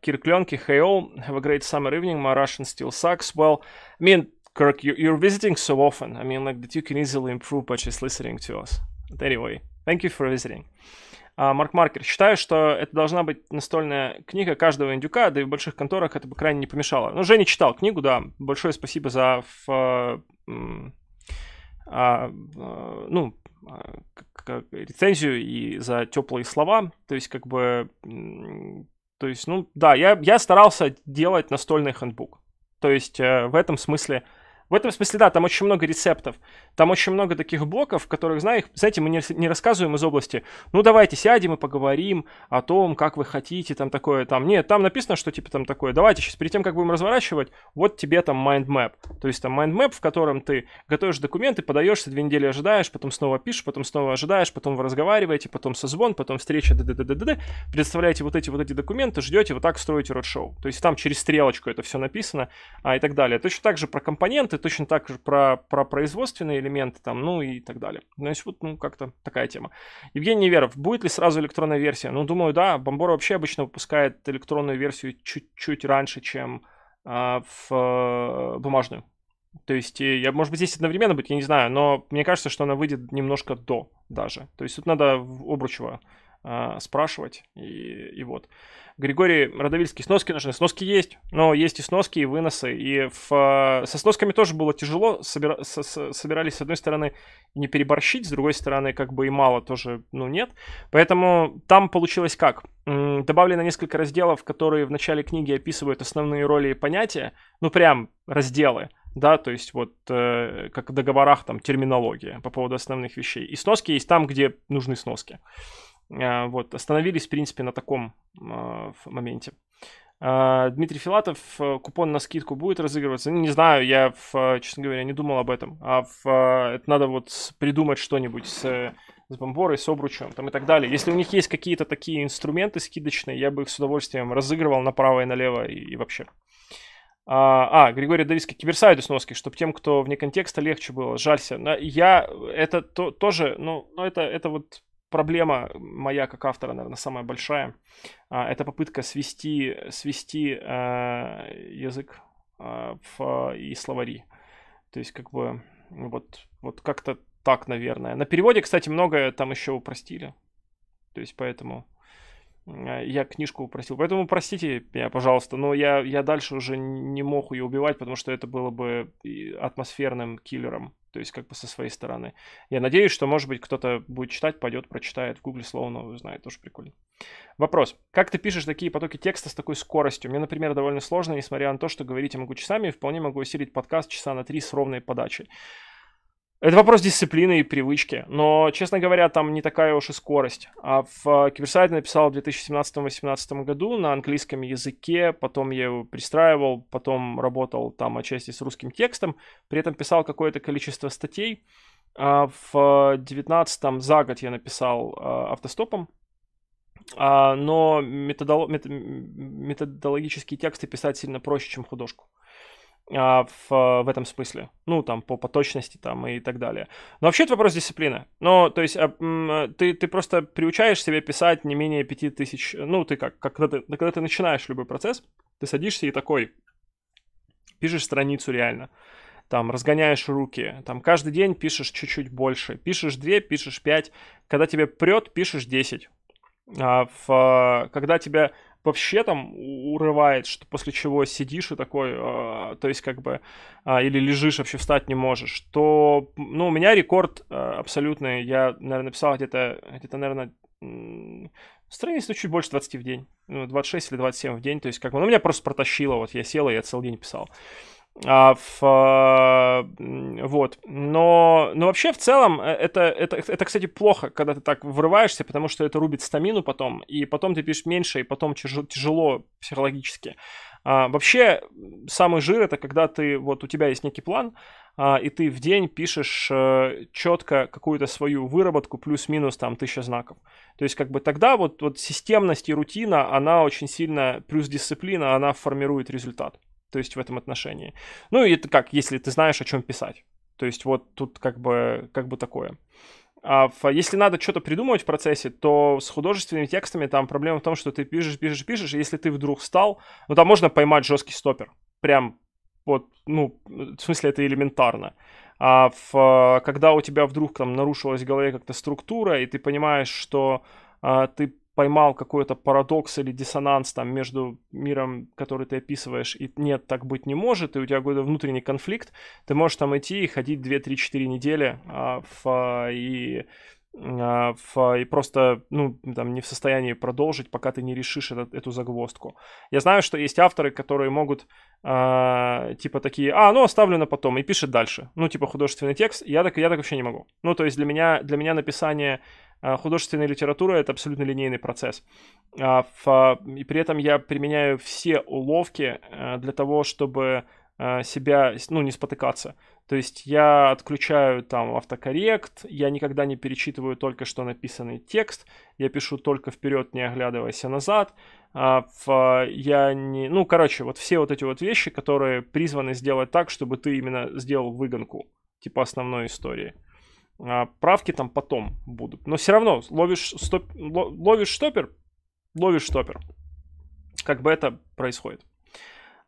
S1: Kirklenki, а, Heyo, have a great summer evening. My Russian still sucks. Well, I mean, Kirk, you're visiting so often. I mean, like that you can easily improve by just listening to us. But anyway, thank you for visiting. А, Марк Маркер. Считаю, что это должна быть настольная книга каждого индюка, да и в больших конторах это бы крайне не помешало. Ну, Женя читал книгу, да. Большое спасибо за... В, а, а, ну, рецензию и за теплые слова. То есть, как бы, то есть, ну да, я, я старался делать настольный хендбук. То есть э, в этом смысле в этом смысле, да, там очень много рецептов. Там очень много таких блоков, в которых, знаете, мы не, не рассказываем из области, ну, давайте сядем и поговорим о том, как вы хотите, там такое, там. Нет, там написано, что типа там такое, давайте сейчас перед тем, как будем разворачивать, вот тебе там mind map. То есть там mind map, в котором ты готовишь документы, подаешься, две недели ожидаешь, потом снова пишешь, потом снова ожидаешь, потом вы разговариваете, потом созвон, потом встреча, д д д д д представляете вот эти вот эти документы, ждете, вот так строите род То есть там через стрелочку это все написано а, и так далее. Точно так же про компоненты точно так же про, про производственные элементы, там, ну и так далее. Значит, ну, вот, ну, как-то такая тема. Евгений Неверов, будет ли сразу электронная версия? Ну, думаю, да. Бомбор вообще обычно выпускает электронную версию чуть-чуть раньше, чем э, в э, бумажную. То есть, э, я, может быть, здесь одновременно быть, я не знаю, но мне кажется, что она выйдет немножко до даже. То есть тут надо Обручева а, спрашивать. И, и вот. Григорий Родовильский, сноски нужны. Сноски есть, но есть и сноски, и выносы. И в, а, со сносками тоже было тяжело. Собира, с, с, собирались, с одной стороны, не переборщить, с другой стороны, как бы и мало тоже, ну, нет. Поэтому там получилось как? Добавлено несколько разделов, которые в начале книги описывают основные роли и понятия. Ну, прям разделы да, то есть вот э, как в договорах там терминология по поводу основных вещей. И сноски есть там, где нужны сноски. А, вот, остановились, в принципе, на таком а, моменте. А, Дмитрий Филатов, э, купон на скидку будет разыгрываться? Ну, не знаю, я, в, честно говоря, не думал об этом. А в, это надо вот придумать что-нибудь с, э, с бомборой, с обручем там и так далее. Если у них есть какие-то такие инструменты скидочные, я бы их с удовольствием разыгрывал направо и налево и, и вообще. А, а, Григорий Давиский, киберсайду сноски, чтобы тем, кто вне контекста, легче было. Жалься. Я, это то, тоже, ну, ну это, это вот проблема моя как автора, наверное, самая большая. А, это попытка свести, свести э, язык э, в, и словари. То есть, как бы, вот, вот как-то так, наверное. На переводе, кстати, многое там еще упростили. То есть, поэтому... Э, я книжку попросил. Поэтому простите меня, пожалуйста, но я, я дальше уже не мог ее убивать, потому что это было бы э, атмосферным киллером, то есть как бы со своей стороны. Я надеюсь, что, может быть, кто-то будет читать, пойдет, прочитает, в гугле слово новое узнает, тоже прикольно. Вопрос. Как ты пишешь такие потоки текста с такой скоростью? Мне, например, довольно сложно, несмотря на то, что говорить я могу часами, вполне могу усилить подкаст часа на три с ровной подачей. Это вопрос дисциплины и привычки, но, честно говоря, там не такая уж и скорость. А в э, Киберсайт написал в 2017-2018 году на английском языке, потом я его пристраивал, потом работал там отчасти с русским текстом, при этом писал какое-то количество статей. А в 19-м э, за год я написал э, автостопом, а, но методоло- мет- методологические тексты писать сильно проще, чем художку. А, в, а, в этом смысле. Ну, там, по, по точности там и так далее. Но вообще это вопрос дисциплины. Ну, то есть, ты, ты просто приучаешь себе писать не менее 5000, ну, ты как, как когда, ты, когда ты начинаешь любой процесс, ты садишься и такой, пишешь страницу реально там разгоняешь руки, там каждый день пишешь чуть-чуть больше, пишешь 2, пишешь 5, когда тебе прет, пишешь 10. А в, а, когда тебя вообще там урывает, что после чего сидишь и такой, э, то есть как бы, э, или лежишь, вообще встать не можешь, то, ну, у меня рекорд э, абсолютный, я, наверное, написал где-то, где-то, наверное, Страница чуть больше 20 в день. Ну, 26 или 27 в день. То есть, как бы, ну, меня просто протащило. Вот я сел, и я целый день писал. А, в, а, вот. Но, но вообще в целом э, это, это, это, кстати, плохо, когда ты так врываешься, потому что это рубит стамину потом, и потом ты пишешь меньше, и потом тяжело, тяжело психологически. А, вообще, самый жир это когда ты, вот у тебя есть некий план, а, и ты в день пишешь а, э, четко какую-то свою выработку, плюс-минус там тысяча знаков. То есть как бы тогда вот, вот системность и рутина, она очень сильно, плюс дисциплина, она формирует результат то есть в этом отношении. Ну, и это как, если ты знаешь, о чем писать. То есть вот тут как бы, как бы такое. А если надо что-то придумывать в процессе, то с художественными текстами там проблема в том, что ты пишешь, пишешь, пишешь, и если ты вдруг стал, ну там можно поймать жесткий стопер. Прям вот, ну, в смысле это элементарно. А в, когда у тебя вдруг там нарушилась в голове как-то структура, и ты понимаешь, что а, ты поймал какой-то парадокс или диссонанс там между миром, который ты описываешь, и нет, так быть не может, и у тебя какой-то внутренний конфликт, ты можешь там идти и ходить 2-3-4 недели а, в, и в, а, и просто, ну, там, не в состоянии продолжить, пока ты не решишь этот, эту загвоздку. Я знаю, что есть авторы, которые могут, э, типа, такие, а, ну, оставлю на потом, и пишет дальше. Ну, типа, художественный текст. Я так, я так вообще не могу. Ну, то есть для меня, для меня написание а, художественная литература — это абсолютно линейный процесс. А, и при этом я применяю все уловки а, для того, чтобы себя, ну, не спотыкаться. То есть я отключаю там автокоррект, я никогда не перечитываю только что написанный текст, я пишу только вперед, не оглядываясь назад, я не... Ну, короче, вот все вот эти вот вещи, которые призваны сделать так, чтобы ты именно сделал выгонку, типа основной истории. А, правки там потом будут. Но все равно ловишь, стоп, ловишь штопер, ловишь штопер. Как бы это происходит.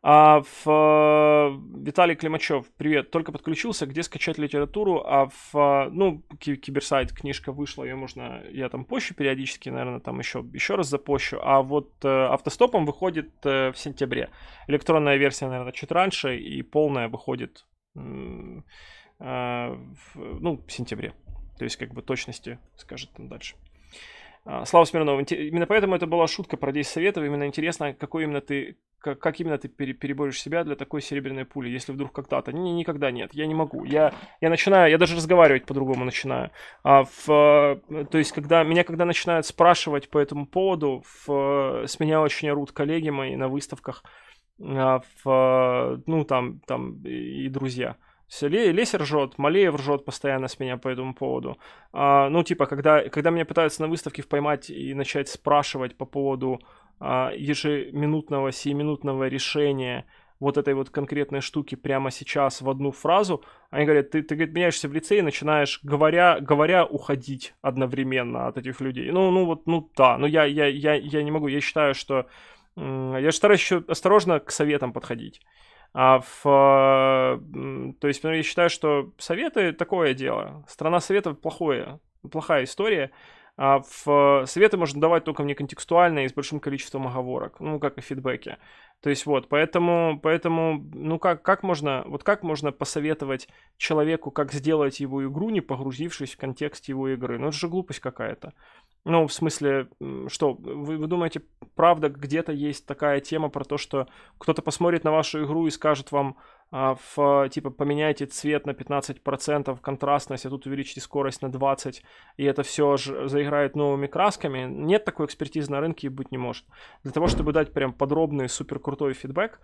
S1: А в, э, Виталий Климачев, привет, только подключился, где скачать литературу, а в, э, ну, киберсайт, книжка вышла, ее можно, я там пощу периодически, наверное, там еще, еще раз запощу, а вот э, автостопом выходит в сентябре. Электронная версия, наверное, чуть раньше, и полная выходит а, ну, в сентябре. То есть, как бы точности скажет там дальше. А, Слава Смирнова, именно поэтому это была шутка про 10 советов. Именно интересно, какой именно ты, как, как именно ты переборешь себя для такой серебряной пули, если вдруг когда-то. Не, никогда нет, я не могу. Я, я начинаю, я даже разговаривать по-другому начинаю. А в, то есть, когда меня когда начинают спрашивать по этому поводу, в, с меня очень орут коллеги мои на выставках, а, в, ну там, там и друзья. Лесер ржет, Малеев ржет постоянно с меня по этому поводу. А, ну, типа, когда, когда меня пытаются на выставке поймать и начать спрашивать по поводу а, ежеминутного, сиюминутного решения вот этой вот конкретной штуки прямо сейчас в одну фразу, они говорят, ты, ты говорит, меняешься в лице и начинаешь, говоря, говоря, уходить одновременно от этих людей. Ну, ну вот, ну да, но ну я, я, я, я не могу, я считаю, что... Я же стараюсь еще осторожно к советам подходить. А в, а, то есть, я считаю, что советы такое дело. Страна советов плохое, плохая история. А в советы можно давать только мне контекстуально и с большим количеством оговорок, ну, как и фидбэки. То есть вот, поэтому, поэтому, ну, как, как можно, вот как можно посоветовать человеку, как сделать его игру, не погрузившись в контекст его игры? Ну, это же глупость какая-то. Ну, в смысле, что, вы, вы думаете, правда, где-то есть такая тема про то, что кто-то посмотрит на вашу игру и скажет вам, а в, типа, поменяйте цвет на 15%, контрастность, а тут увеличите скорость на 20%, и это все же заиграет новыми красками. Нет такой экспертизы на рынке и быть не может. Для того, чтобы дать прям подробный, супер крутой фидбэк,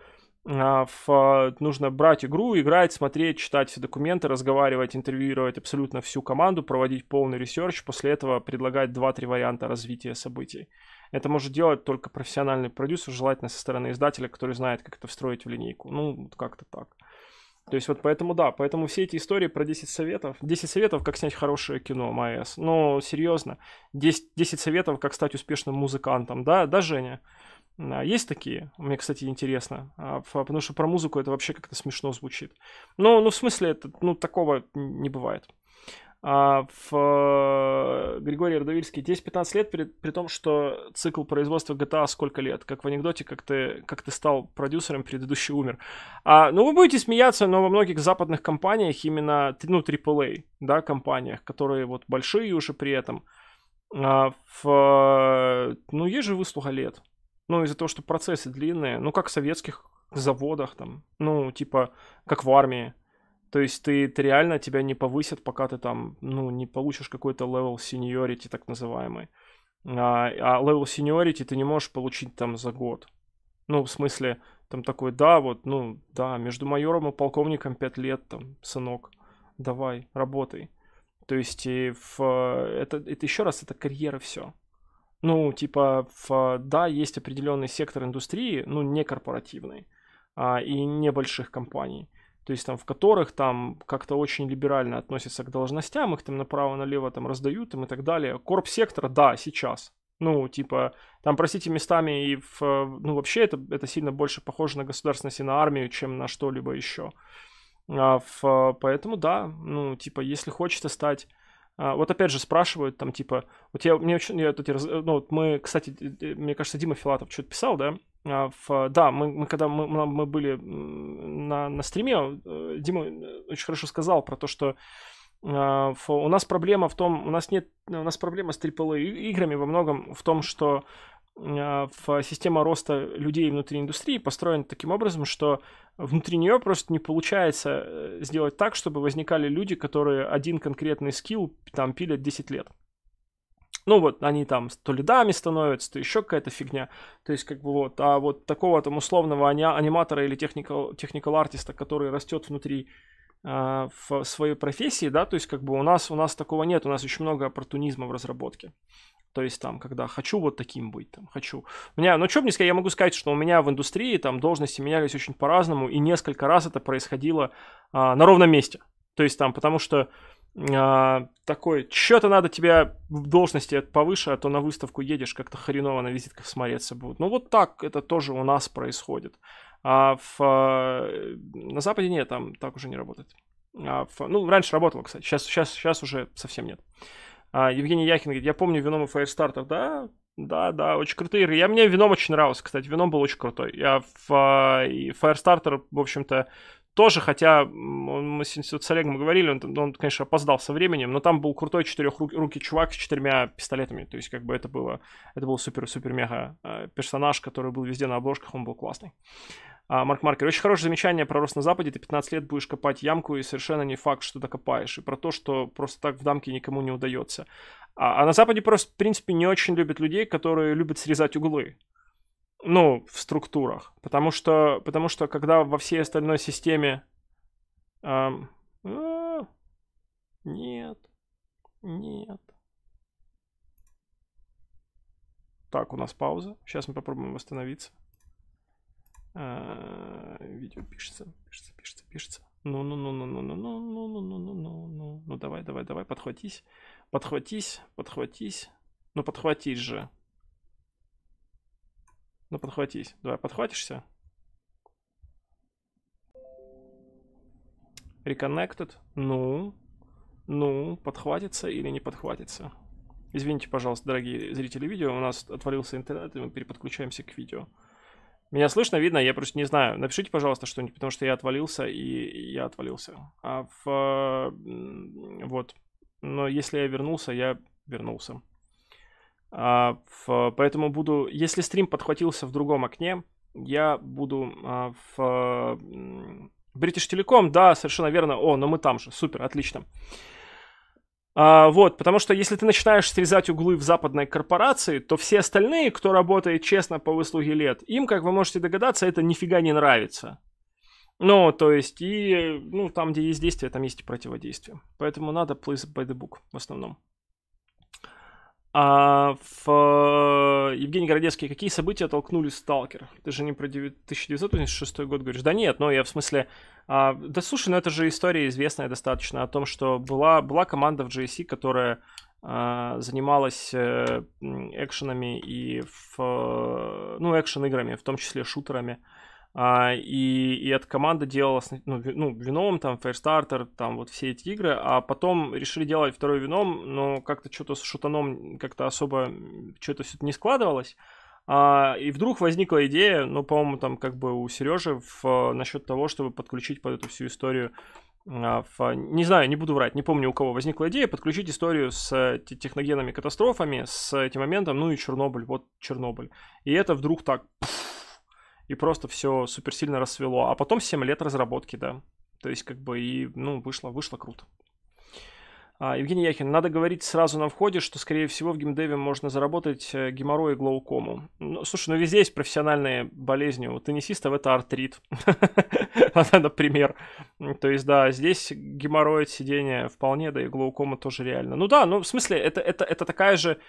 S1: а, в, нужно брать игру, играть, смотреть, читать все документы, разговаривать, интервьюировать абсолютно всю команду, проводить полный ресерч, после этого предлагать 2-3 варианта развития событий. Это может делать только профессиональный продюсер, желательно со стороны издателя, который знает, как это встроить в линейку. Ну, как-то так. То есть вот поэтому да, поэтому все эти истории про 10 советов, 10 советов, как снять хорошее кино, МАЭС, но серьезно, 10, 10 советов, как стать успешным музыкантом, да, да, Женя? А, есть такие, мне, кстати, интересно, а, потому что про музыку это вообще как-то смешно звучит. Но, ну, в смысле, это, ну, такого не бывает а, в э, Григорий Родовильский. 10-15 лет, при, при том, что цикл производства GTA сколько лет? Как в анекдоте, как ты, как ты стал продюсером, предыдущий умер. А, ну, вы будете смеяться, но во многих западных компаниях, именно, ну, AAA, да, компаниях, которые вот большие уже при этом, а, в, ну, есть же выслуга лет. Ну, из-за того, что процессы длинные, ну, как в советских заводах там, ну, типа, как в армии, то есть ты, ты реально тебя не повысят, пока ты там, ну, не получишь какой-то level seniority, так называемый. А, а level seniority ты не можешь получить там за год. Ну, в смысле, там такой, да, вот, ну, да, между майором и полковником 5 лет, там, сынок, давай, работай. То есть, и в, это, это еще раз, это карьера все. Ну, типа, в, да, есть определенный сектор индустрии, ну, не корпоративный, а, и небольших компаний, то есть там в которых там как-то очень либерально относятся к должностям, их там направо-налево там раздают им и так далее. Корп-сектор, да, сейчас. Ну, типа, там, простите, местами и в... Ну, вообще это, это сильно больше похоже на государственность и на армию, чем на что-либо еще. А в, поэтому, да, ну, типа, если хочется стать а, вот опять же спрашивают там типа, вот я, мне очень, я, тут, ну, вот мы, кстати, мне кажется, Дима Филатов что-то писал, да, в, а, да, мы, мы когда мы, мы были на, на стриме, э, Дима э, очень хорошо сказал про то, что Uh, у нас проблема в том, у нас нет, у нас проблема с AAA играми во многом в том, что uh, система роста людей внутри индустрии построена таким образом, что внутри нее просто не получается э, сделать так, чтобы возникали люди, которые один конкретный скилл там пилят 10 лет ну вот они там то ли дами становятся, то еще какая-то фигня. То есть как бы вот, а вот такого там условного ани- аниматора или техникал артиста, который растет внутри э, в своей профессии, да, то есть как бы у нас у нас такого нет, у нас очень много оппортунизма в разработке. То есть там, когда хочу вот таким быть, там, хочу. У меня, ну что мне сказать, я могу сказать, что у меня в индустрии там должности менялись очень по-разному, и несколько раз это происходило а, на ровном месте. То есть там, потому что а, такой, что-то надо тебя в должности повыше, а то на выставку едешь, как-то хреново на визитках смотреться будут. Ну вот так это тоже у нас происходит. А в, э, на Западе нет, там так уже не работает. А в, ну, раньше работало, кстати, сейчас, сейчас, сейчас уже совсем нет. А, Евгений Яхин говорит, я помню вином и фаерстартов, да, да, да, очень крутые игры. Я, мне вином очень нравился, кстати, вином был очень крутой. Я а в, в э, Firestarter, в общем-то, тоже, хотя мы с Олегом говорили, он, он, конечно, опоздал со временем, но там был крутой четырехрукий чувак с четырьмя пистолетами, то есть как бы это было, это был супер-супер-мега э, персонаж, который был везде на обложках, он был классный. А, Марк Маркер, очень хорошее замечание про рост на Западе. Ты 15 лет будешь копать ямку, и совершенно не факт, что докопаешь. И про то, что просто так в дамке никому не удается. А, а на Западе просто, в принципе, не очень любят людей, которые любят срезать углы ну, в структурах. Потому что, потому что когда во всей остальной системе... Эм, нет, нет. Так, у нас пауза. Сейчас мы попробуем восстановиться. Э, видео пишется, пишется, пишется, пишется. Ну, ну, ну, ну, ну, ну, ну, ну, ну, ну, ну, ну, ну, ну, давай, давай, давай, подхватись, подхватись, подхватись, ну, подхватись же. Ну, подхватись. Давай, подхватишься? Reconnected. Ну, ну, подхватится или не подхватится? Извините, пожалуйста, дорогие зрители видео, у нас отвалился интернет, и мы переподключаемся к видео. Меня слышно, видно, я просто не знаю. Напишите, пожалуйста, что-нибудь, потому что я отвалился, и я отвалился. А в... Вот. Но если я вернулся, я вернулся. А, в, поэтому буду, если стрим подхватился в другом окне, я буду а, в British Telecom, да, совершенно верно. О, но мы там же, супер, отлично. А, вот, потому что если ты начинаешь срезать углы в западной корпорации, то все остальные, кто работает честно по выслуге лет, им, как вы можете догадаться, это нифига не нравится. Ну, то есть, и ну, там, где есть действие, там есть и противодействие. Поэтому надо place by the book в основном. А в э, Евгений Городецкий какие события толкнули сталкер? Ты же не про 1986 год говоришь. Да нет, ну я в смысле... А, да слушай, ну это же история известная достаточно о том, что была, была команда в GSC, которая а, занималась э, экшенами и в, э, ну, экшен-играми, в том числе шутерами. А, и, и эта команда делала ну, ну, вином, там, Firestarter, там вот все эти игры, а потом решили делать второй вином, но как-то что-то с шутаном как-то особо что-то все не складывалось. А, и вдруг возникла идея, ну, по-моему, там как бы у Сережи в, э, насчет того, чтобы подключить под эту всю историю в, а, не знаю, не буду врать, не помню у кого возникла идея подключить историю с э, техногенными катастрофами, с этим моментом, ну и Чернобыль, вот Чернобыль. И это вдруг так пфф, и просто все супер сильно рассвело. А потом 7 лет разработки, да. То есть, как бы, и, ну, вышло, вышло круто. А, Евгений Яхин, надо говорить сразу на входе, что, скорее всего, в геймдеве можно заработать э, геморрой и глаукому. Ну, слушай, ну везде есть профессиональные болезни. У теннисистов это артрит, например. То есть, да, здесь геморрой от сидения вполне, да и глаукома тоже реально. Ну да, ну в смысле, это, это, это такая же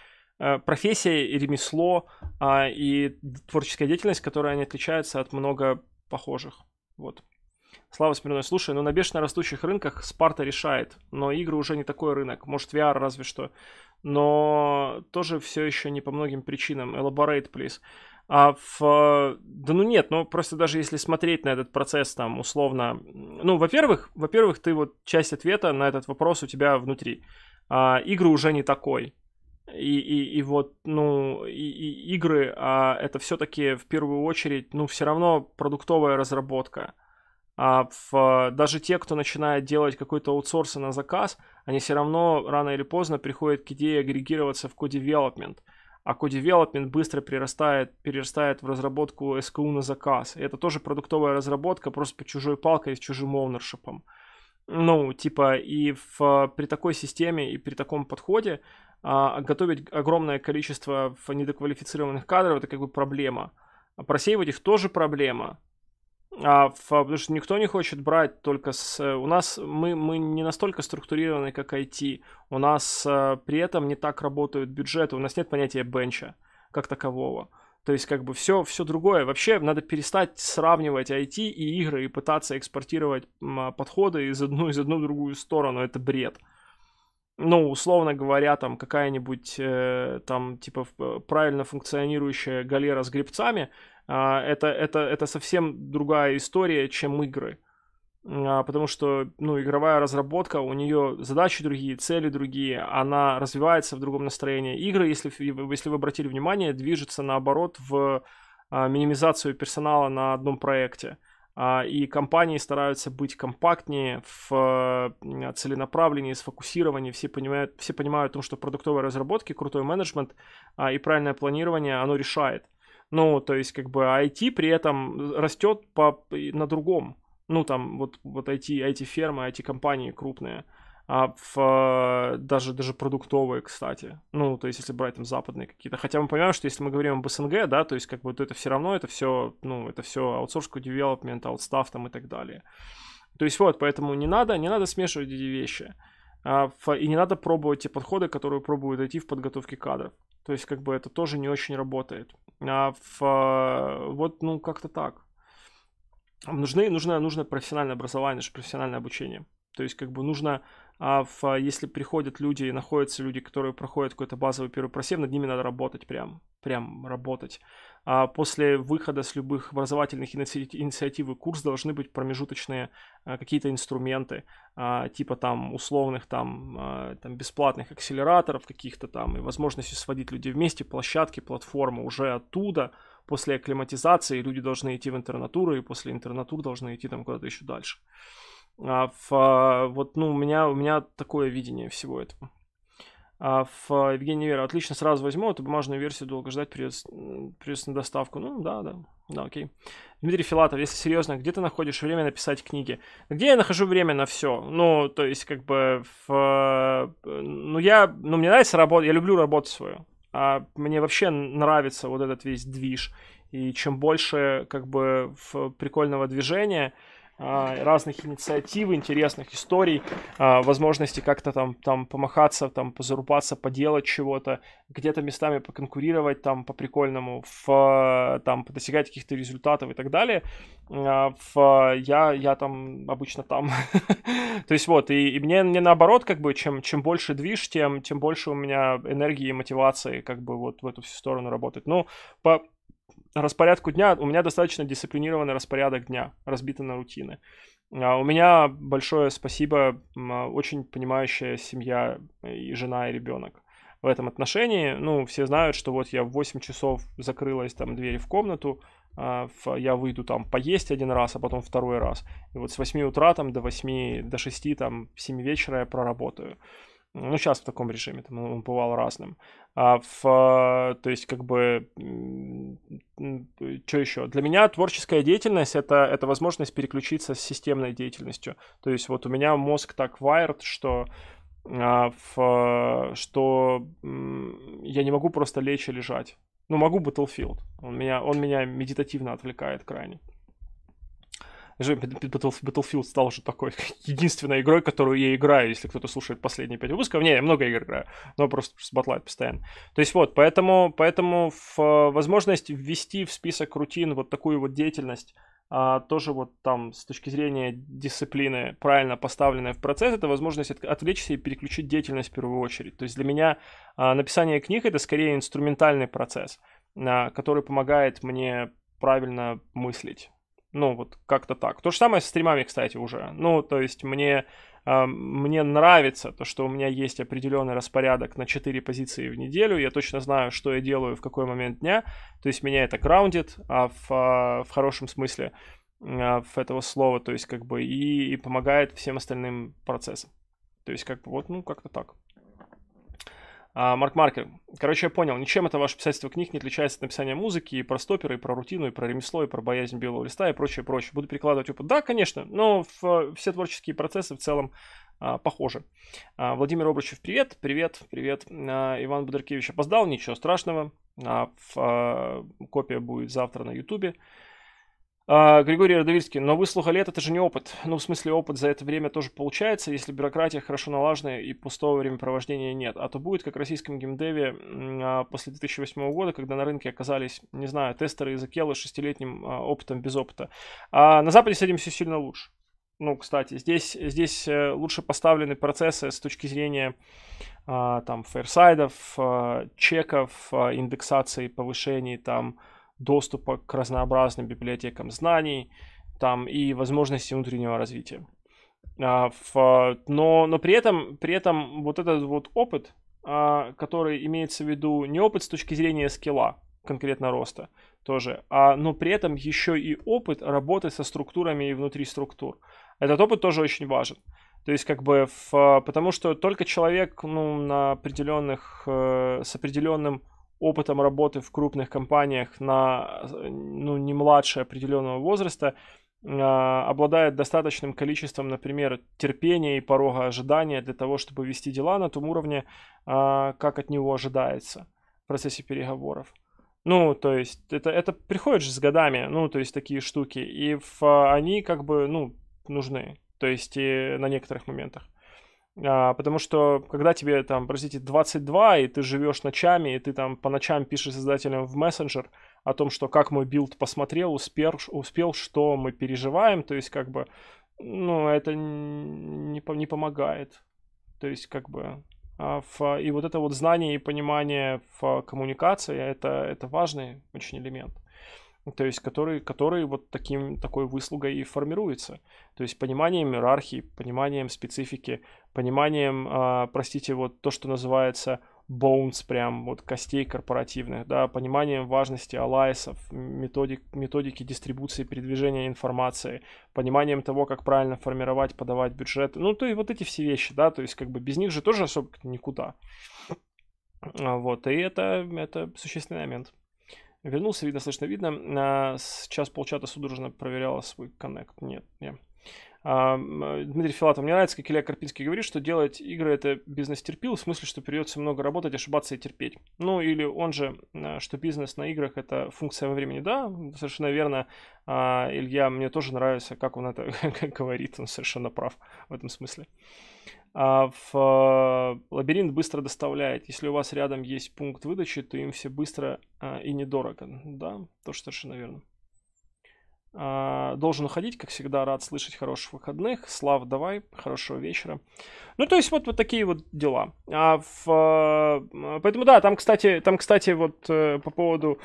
S1: Э, профессия, и ремесло а, и творческая деятельность, которая они отличаются от много похожих. Вот. Слава Смирной, слушай, ну на бешено растущих рынках Спарта решает, но игры уже не такой рынок, может VR разве что, но тоже все еще не по многим причинам. Elaborate, please. А в... Да ну нет, ну просто даже если смотреть на этот процесс там условно... Ну, во-первых, во-первых, ты вот часть ответа на этот вопрос у тебя внутри. А, игры уже не такой и, и, и вот, ну, и, и игры, а это все-таки в первую очередь, ну, все равно продуктовая разработка. А в, э, даже те, кто начинает делать какой-то аутсорс на заказ, они все равно рано или поздно приходят к идее агрегироваться в co-development. А co-development быстро прирастает, перерастает в разработку SKU на заказ. И это тоже продуктовая разработка, просто по чужой палкой с чужим овнершипом. Ну, типа, и в, э, при такой системе, и при таком подходе а, готовить огромное количество недоквалифицированных кадров, это как бы проблема. А просеивать их тоже проблема. А, потому что никто не хочет брать только с... Э, у нас мы, мы не настолько структурированы, как IT. У нас э, при этом не так работают бюджеты. У нас нет понятия бенча как такового. То есть как бы все, все другое. Вообще надо перестать сравнивать IT и игры и пытаться экспортировать подходы из одной из одной в другую сторону. Это бред ну, условно говоря, там какая-нибудь э, там, типа, э, правильно функционирующая галера с грибцами, э, это, это, это совсем другая история, чем игры. А, потому что, ну, игровая разработка, у нее задачи другие, цели другие, она развивается в другом настроении. Игры, если, если вы обратили внимание, движется наоборот в э, минимизацию персонала на одном проекте. Э, а, и компании стараются быть компактнее в целенаправлении, сфокусировании. Все понимают, все понимают о том, что продуктовые разработки, крутой менеджмент а, и правильное планирование, оно решает. Ну, то есть, как бы IT а при этом растет по, на другом. Ну, там, вот, вот IT, IT-фермы, IT-компании крупные – а в э, даже, даже продуктовые, кстати. Ну, то есть, если брать там западные какие-то. Хотя мы понимаем, что если мы говорим об СНГ, да, то есть, как бы вот это все равно, это все, ну, это все аутсорску девелопмент, аутстав там и так далее. То есть вот, поэтому не надо, не надо смешивать эти вещи. в а И не надо пробовать те подходы, которые пробуют идти в подготовке кадров. То есть, как бы это тоже не очень работает. А в, э, вот, ну, как-то так. Нужны, нужно, нужно профессиональное образование, профессиональное обучение. То есть, как бы нужно а в, а, если приходят люди и находятся люди, которые проходят какой-то базовый первый просев, над ними надо работать прям, прям работать. А после выхода с любых образовательных инициатив и курс должны быть промежуточные а, какие-то инструменты, а, типа там условных там, а, там бесплатных акселераторов каких-то там и возможности сводить людей вместе, площадки, платформы уже оттуда, после акклиматизации люди должны идти в интернатуру, и после интернатуры должны идти там куда-то еще дальше. А в, вот, ну, у меня, у меня такое видение всего этого. А в Евгений Вера, отлично, сразу возьму, эту бумажную версию долго ждать придется, придется на доставку. Ну, да, да, да, окей. Дмитрий Филатов, если серьезно, где ты находишь время написать книги? Где я нахожу время на все? Ну, то есть, как бы, в, ну, я, ну, мне нравится работа, я люблю работу свою. А мне вообще нравится вот этот весь движ. И чем больше, как бы, прикольного движения, а, разных инициатив, интересных историй, а, возможности как-то там, там помахаться, там позарубаться, поделать чего-то, где-то местами поконкурировать там по-прикольному, в, там достигать каких-то результатов и так далее. В, а, я, я там обычно там. То есть вот, и, и мне, мне наоборот, как бы, чем, чем больше движ, тем, тем больше у меня энергии и мотивации как бы вот в эту всю сторону работать. Ну, по распорядку дня, у меня достаточно дисциплинированный распорядок дня, разбитый на рутины. А, у меня большое спасибо, очень понимающая семья э, и жена, и ребенок в этом отношении. Ну, все знают, что вот я в 8 часов закрылась там двери в комнату, а, я выйду там поесть один раз, а потом второй раз. И вот с 8 утра там до 8, до 6, там 7 вечера я проработаю ну, сейчас в таком режиме, там он бывал разным. А в, э, то есть, как бы, что еще? Для меня творческая деятельность это, это возможность переключиться с системной деятельностью. То есть, вот у меня мозг так wired, что а, в, что я не могу просто лечь и лежать. Ну, могу Battlefield. Он меня, он меня медитативно отвлекает крайне же Battlefield стал уже такой единственной игрой, которую я играю, если кто-то слушает последние пять выпусков. Не, я много игр играю, но просто с Battlefield постоянно. То есть вот, поэтому, поэтому в, возможность ввести в список рутин вот такую вот деятельность, а, тоже вот там с точки зрения дисциплины, правильно поставленная в процесс, это возможность от, отвлечься и переключить деятельность в первую очередь. То есть для меня а, написание книг это скорее инструментальный процесс, а, который помогает мне правильно мыслить ну, вот как-то так. То же самое с стримами, кстати, уже. Ну, то есть мне, э, мне нравится то, что у меня есть определенный распорядок на 4 позиции в неделю. Я точно знаю, что я делаю, в какой момент дня. То есть меня это граундит а в, а, в хорошем смысле а, в этого слова. То есть как бы и, и помогает всем остальным процессам. То есть как бы вот, ну, как-то так. А, Марк Маркер. Короче, я понял, ничем это ваше писательство книг не отличается от написания музыки, и про стоперы, и про рутину, и про ремесло, и про боязнь белого листа, и прочее, прочее. Буду перекладывать опыт. Да, конечно, но в, все творческие процессы в целом а, похожи. А, Владимир Обручев, привет, привет, привет. А, Иван Бударкевич опоздал, ничего страшного. А, в, а, копия будет завтра на Ютубе. А, Григорий Родовильский, но выслуга лет это же не опыт. Ну, в смысле, опыт за это время тоже получается, если бюрократия хорошо налажена и пустого времяпровождения нет. А то будет, как в российском геймдеве а, после 2008 года, когда на рынке оказались, не знаю, тестеры из Акелы с шестилетним а, опытом без опыта. А на Западе с этим все сильно лучше. Ну, кстати, здесь, здесь э, лучше поставлены процессы с точки зрения там фейерсайдов, чеков, индексации повышений, там, доступа к разнообразным библиотекам знаний там, и возможности внутреннего развития. А, но, но при, этом, при этом вот этот вот опыт, а, который имеется в виду не опыт с точки зрения скилла, конкретно роста тоже, а, но при этом еще и опыт работы со структурами и внутри структур. Этот опыт тоже очень важен. То есть, как бы, в, потому что только человек ну, на определенных, э, с определенным опытом работы в крупных компаниях на ну, не младше определенного возраста, а, обладает достаточным количеством, например, терпения и порога ожидания для того, чтобы вести дела на том уровне, а, как от него ожидается в процессе переговоров. Ну, то есть, это, это приходит же с годами, ну, то есть, такие штуки. И в, они как бы, ну, нужны, то есть, и на некоторых моментах. А, потому что, когда тебе там, простите, 22, и ты живешь ночами, и ты там по ночам пишешь создателям в мессенджер о том, что как мой билд посмотрел, успел, успел, что мы переживаем, то есть как бы, ну, это не, не помогает. То есть как бы в, а, и вот это вот знание и понимание в коммуникации, это, это важный очень элемент то есть который, который вот таким, такой выслугой и формируется. То есть пониманием иерархии, пониманием специфики, пониманием, а, простите, вот то, что называется bones, прям вот костей корпоративных, да, пониманием важности алайсов, методик, методики дистрибуции, передвижения информации, пониманием того, как правильно формировать, подавать бюджет, ну, то и вот эти все вещи, да, то есть как бы без них же тоже особо никуда. А вот, и это, это существенный момент. Вернулся, видно, слышно, видно. А, сейчас полчата судорожно проверяла свой коннект. Нет, нет. А, Дмитрий Филатов, мне нравится, как Илья Карпинский говорит, что делать игры это бизнес терпил, в смысле, что придется много работать, ошибаться и терпеть. Ну, или он же, а, что бизнес на играх это функция во времени. Да, совершенно верно. Илья, мне тоже нравится, как он это говорит, он совершенно прав в этом смысле. А, в э, лабиринт быстро доставляет. Если у вас рядом есть пункт выдачи, то им все быстро а, и недорого. Да, тоже совершенно верно. А, должен уходить, как всегда, рад слышать хороших выходных. Слав, давай, хорошего вечера. Ну, то есть, вот, вот такие вот дела. А в, э, поэтому, да, там, кстати, там, кстати, вот э, по поводу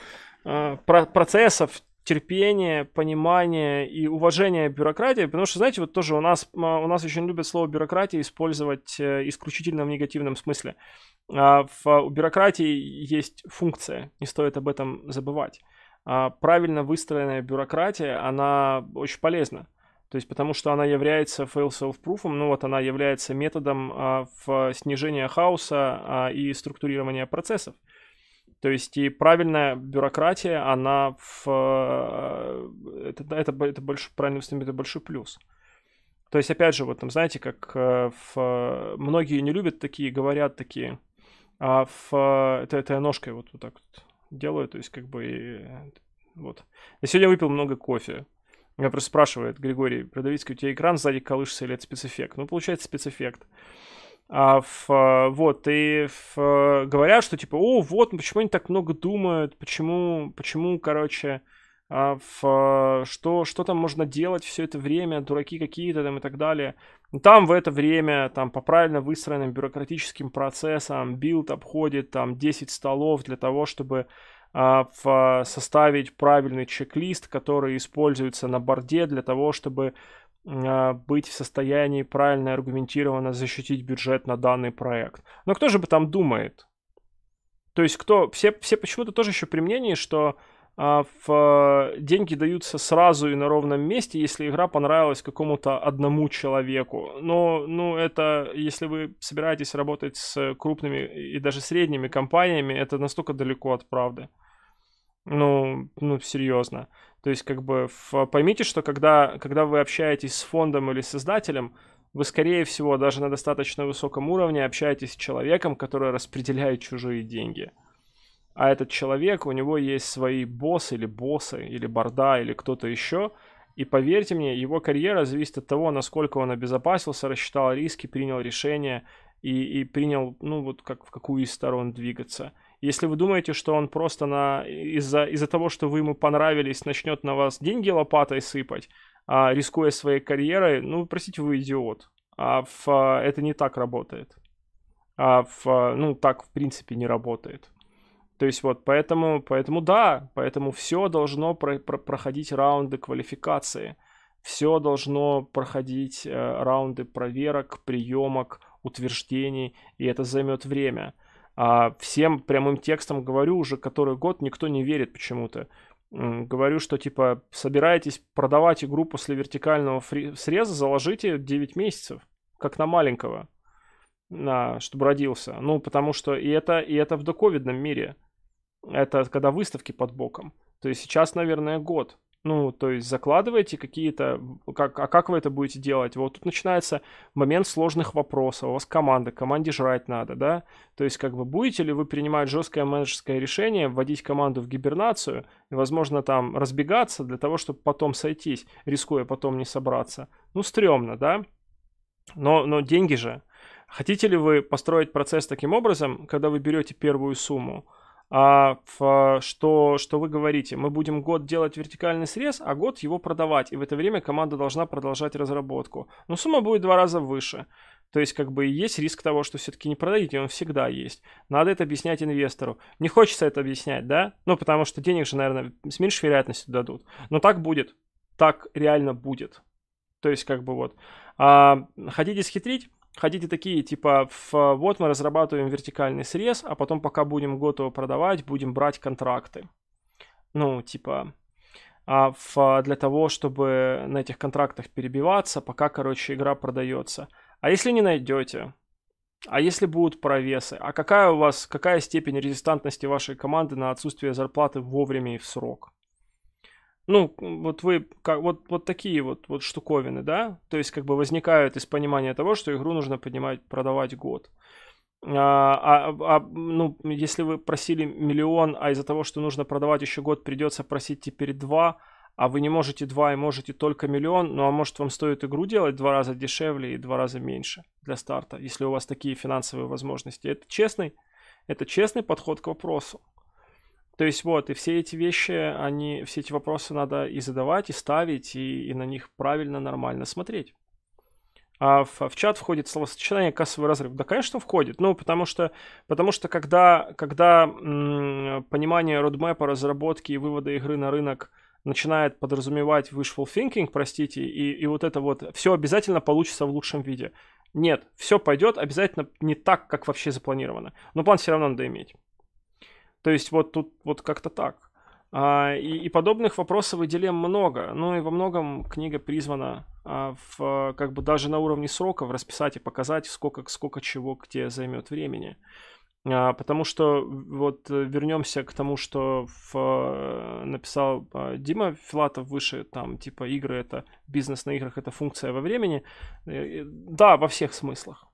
S1: процессов, терпение, понимание и уважение бюрократии, потому что, знаете, вот тоже у нас, у нас очень любят слово бюрократия использовать э, исключительно в негативном смысле. А в, у бюрократии есть функция, не стоит об этом забывать. А правильно выстроенная бюрократия, она очень полезна. То есть потому что она является fail-self-proof, ну вот она является методом а, в снижении хаоса и структурирования процессов. То есть и правильная бюрократия, она в... Э, это, это, это больше, правильно это большой плюс. То есть, опять же, вот там, знаете, как э, в... многие не любят такие, говорят такие, а в... это, это я ножкой вот, вот так вот делаю, то есть как бы э, вот. Я сегодня выпил много кофе. Меня просто спрашивает Григорий Продавицкий, у тебя экран сзади колышется или это спецэффект? Ну, получается спецэффект. А в, а, вот, и в, а, говорят, что типа, о, вот, ну почему они так много думают, почему, почему, короче, в, а, что, что там можно делать все это время, дураки какие-то там и так далее. Ну, там в это время, там по правильно выстроенным бюрократическим процессам, билд обходит там 10 столов для того, чтобы в, составить правильный чек-лист, который используется на борде для того, чтобы а, быть в состоянии правильно и аргументированно защитить бюджет на данный проект. Но кто же бы там думает? То есть кто, все, все почему-то тоже еще при мнении, что а, в, э, деньги даются сразу и на ровном месте, если игра понравилась какому-то одному человеку. Но ну, это, если вы собираетесь работать с крупными и даже средними компаниями, это настолько далеко от правды. Ну, ну, серьезно. То есть, как бы, в, поймите, что когда, когда вы общаетесь с фондом или с издателем, вы, скорее всего, даже на достаточно высоком уровне общаетесь с человеком, который распределяет чужие деньги. А этот человек, у него есть свои боссы или боссы, или борда, или кто-то еще. И поверьте мне, его карьера зависит от того, насколько он обезопасился, рассчитал риски, принял решение и, и принял, ну вот как в какую из сторон двигаться – если вы думаете, что он просто на... из-за из, -за, того, что вы ему понравились, начнет на вас деньги лопатой сыпать, а, рискуя своей карьерой, ну, простите, вы идиот. А в, а, это не так работает. А в, а, ну, так, в принципе, не работает. То есть вот, поэтому, поэтому да, поэтому все должно про, про, проходить раунды квалификации. Все должно проходить э, раунды проверок, приемок, утверждений, и это займет время. А всем прямым текстом говорю уже который год, никто не верит почему-то. Говорю, что типа собираетесь продавать игру после вертикального фри- среза, заложите 9 месяцев, как на маленького, на, чтобы родился. Ну, потому что и это, и это в доковидном мире. Это когда выставки под боком. То есть сейчас, наверное, год. Ну, то есть закладываете какие-то... Как, а как вы это будете делать? Вот тут начинается момент сложных вопросов. У вас команда, команде жрать надо, да? То есть как бы будете ли вы принимать жесткое менеджерское решение, вводить команду в гибернацию, и, возможно, там разбегаться для того, чтобы потом сойтись, рискуя потом не собраться? Ну, стрёмно, да? Но, но деньги же. Хотите ли вы построить процесс таким образом, когда вы берете первую сумму – а, в, что, что вы говорите, мы будем год делать вертикальный срез, а год его продавать, и в это время команда должна продолжать разработку. Но сумма будет в два раза выше. То есть, как бы, есть риск того, что все-таки не продадите, он всегда есть. Надо это объяснять инвестору. Не хочется это объяснять, да? Ну, потому что денег же, наверное, с меньшей вероятностью дадут. Но так будет. Так реально будет. То есть, как бы вот. А, хотите схитрить? Хотите такие, типа, в, вот мы разрабатываем вертикальный срез, а потом пока будем готово продавать, будем брать контракты. Ну, типа, а в, для того, чтобы на этих контрактах перебиваться, пока, короче, игра продается. А если не найдете? А если будут провесы? А какая у вас, какая степень резистантности вашей команды на отсутствие зарплаты вовремя и в срок? Ну, вот вы, как, вот, вот такие вот, вот штуковины, да, то есть как бы возникают из понимания того, что игру нужно поднимать, продавать год. А, а, а, ну, если вы просили миллион, а из-за того, что нужно продавать еще год, придется просить теперь два, а вы не можете два и можете только миллион, ну а может вам стоит игру делать два раза дешевле и два раза меньше для старта, если у вас такие финансовые возможности. Это честный, это честный подход к вопросу. То есть вот, и все эти вещи, они, все эти вопросы надо и задавать, и ставить, и, и на них правильно, нормально смотреть. А в, в чат входит словосочетание «кассовый разрыв». Да, конечно, входит. Ну, потому что, потому что когда, когда м, понимание родмепа, разработки и вывода игры на рынок начинает подразумевать wishful thinking, простите, и, и вот это вот «все обязательно получится в лучшем виде». Нет, все пойдет обязательно не так, как вообще запланировано. Но план все равно надо иметь. То есть вот тут вот как-то так. А, и, и подобных вопросов и дилемм много. Ну и во многом книга призвана а, в, как бы даже на уровне сроков расписать и показать, сколько, сколько чего где займет времени. А, потому что вот вернемся к тому, что в, написал а, Дима Филатов выше, там типа игры это бизнес на играх это функция во времени. Э, э, да, во всех смыслах.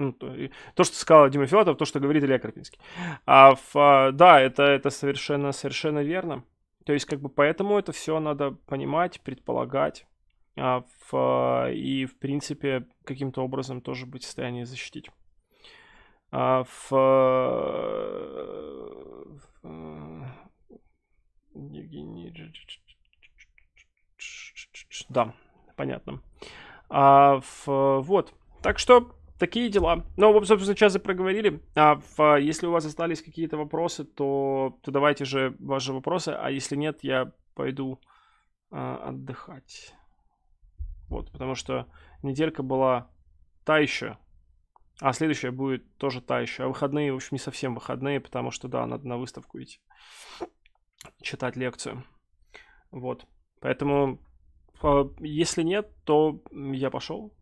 S1: Ну, то, то, что сказал Дима Филатов, то, что говорит Илья Карпинский. А, в, да, это, это совершенно, совершенно верно. То есть, как бы, поэтому это все надо понимать, предполагать. А, в, и, в принципе, каким-то образом тоже быть в состоянии защитить. А, в, в, Евгений... Да, понятно. А, в, вот. Так что такие дела. Ну, собственно, сейчас и проговорили. А в, а, если у вас остались какие-то вопросы, то, то давайте же ваши вопросы. А если нет, я пойду а, отдыхать. Вот, потому что неделька была та еще. А следующая будет тоже та еще. А выходные, в общем, не совсем выходные, потому что, да, надо на выставку идти. Читать лекцию. Вот. Поэтому, а, если нет, то я пошел.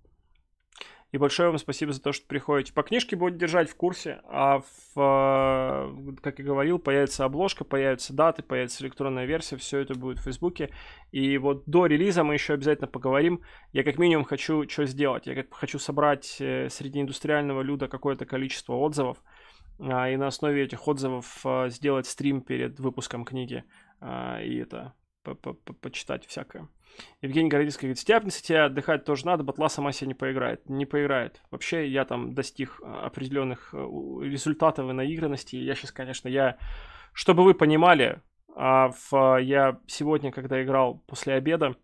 S1: И большое вам спасибо за то, что приходите. По книжке будет держать в курсе, а в, э, как и говорил, появится обложка, появятся даты, появится электронная версия, все это будет в Фейсбуке. И вот до релиза мы еще обязательно поговорим. Я как минимум хочу что сделать. Я как хочу собрать э, среди индустриального люда какое-то количество отзывов а, и на основе этих отзывов э, сделать стрим перед выпуском книги. А, и это почитать всякое. Евгений Городицкий говорит, стяпница тебе отдыхать тоже надо, батла сама себе не поиграет. Не поиграет. Вообще, я там достиг а, определенных э, результатов и наигранности. Я сейчас, конечно, я... Чтобы вы понимали, в, а, я сегодня, когда играл после обеда,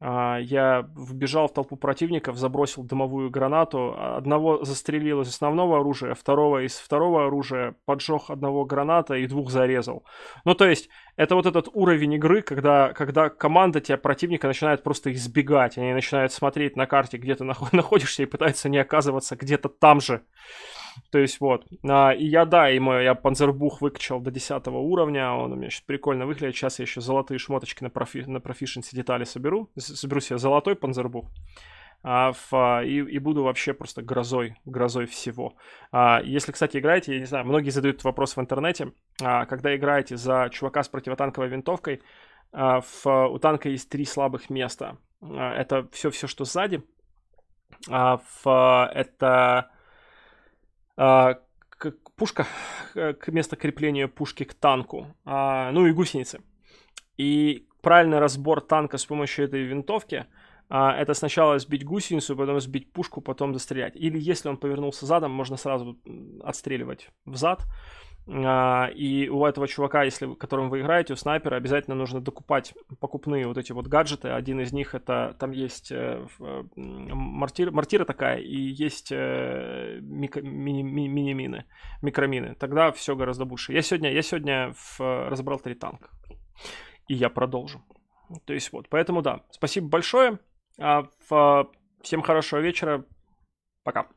S1: а, я вбежал в толпу противников, забросил дымовую гранату. Одного застрелил из основного оружия, второго из второго оружия, поджег одного граната и двух зарезал. Ну, то есть, это вот этот уровень игры, когда, когда команда тебя, противника, начинает просто избегать. Они начинают смотреть на карте, где ты находишься, и пытаются не оказываться где-то там же. То есть вот. А, и я, да, и мой, я панзербух выкачал до 10 уровня, он у меня сейчас прикольно выглядит. Сейчас я еще золотые шмоточки на, профи, на профишенсе детали соберу. Соберу себе золотой панзербух. А, в, а, и, и буду вообще просто грозой, грозой всего. А, если, кстати, играете, я не знаю, многие задают вопрос в интернете, а, когда играете за чувака с противотанковой винтовкой, а, в, у танка есть три слабых места. А, это все-все, что сзади. А, в, это а, к, пушка к место крепления пушки к танку, а, ну и гусеницы. И правильный разбор танка с помощью этой винтовки а, это сначала сбить гусеницу, потом сбить пушку, потом застрелять. Или если он повернулся задом, можно сразу отстреливать в зад. А, и у этого чувака, если, которым вы играете, у снайпера обязательно нужно докупать покупные вот эти вот гаджеты. Один из них это там есть э, э, мортир, мортира такая и есть э, микро, мини, мини, мини-мины, микромины. Тогда все гораздо лучше. Я сегодня, я сегодня в, разобрал три танка. И я продолжу. То есть вот, поэтому да. Спасибо большое. А, всем хорошего вечера. Пока.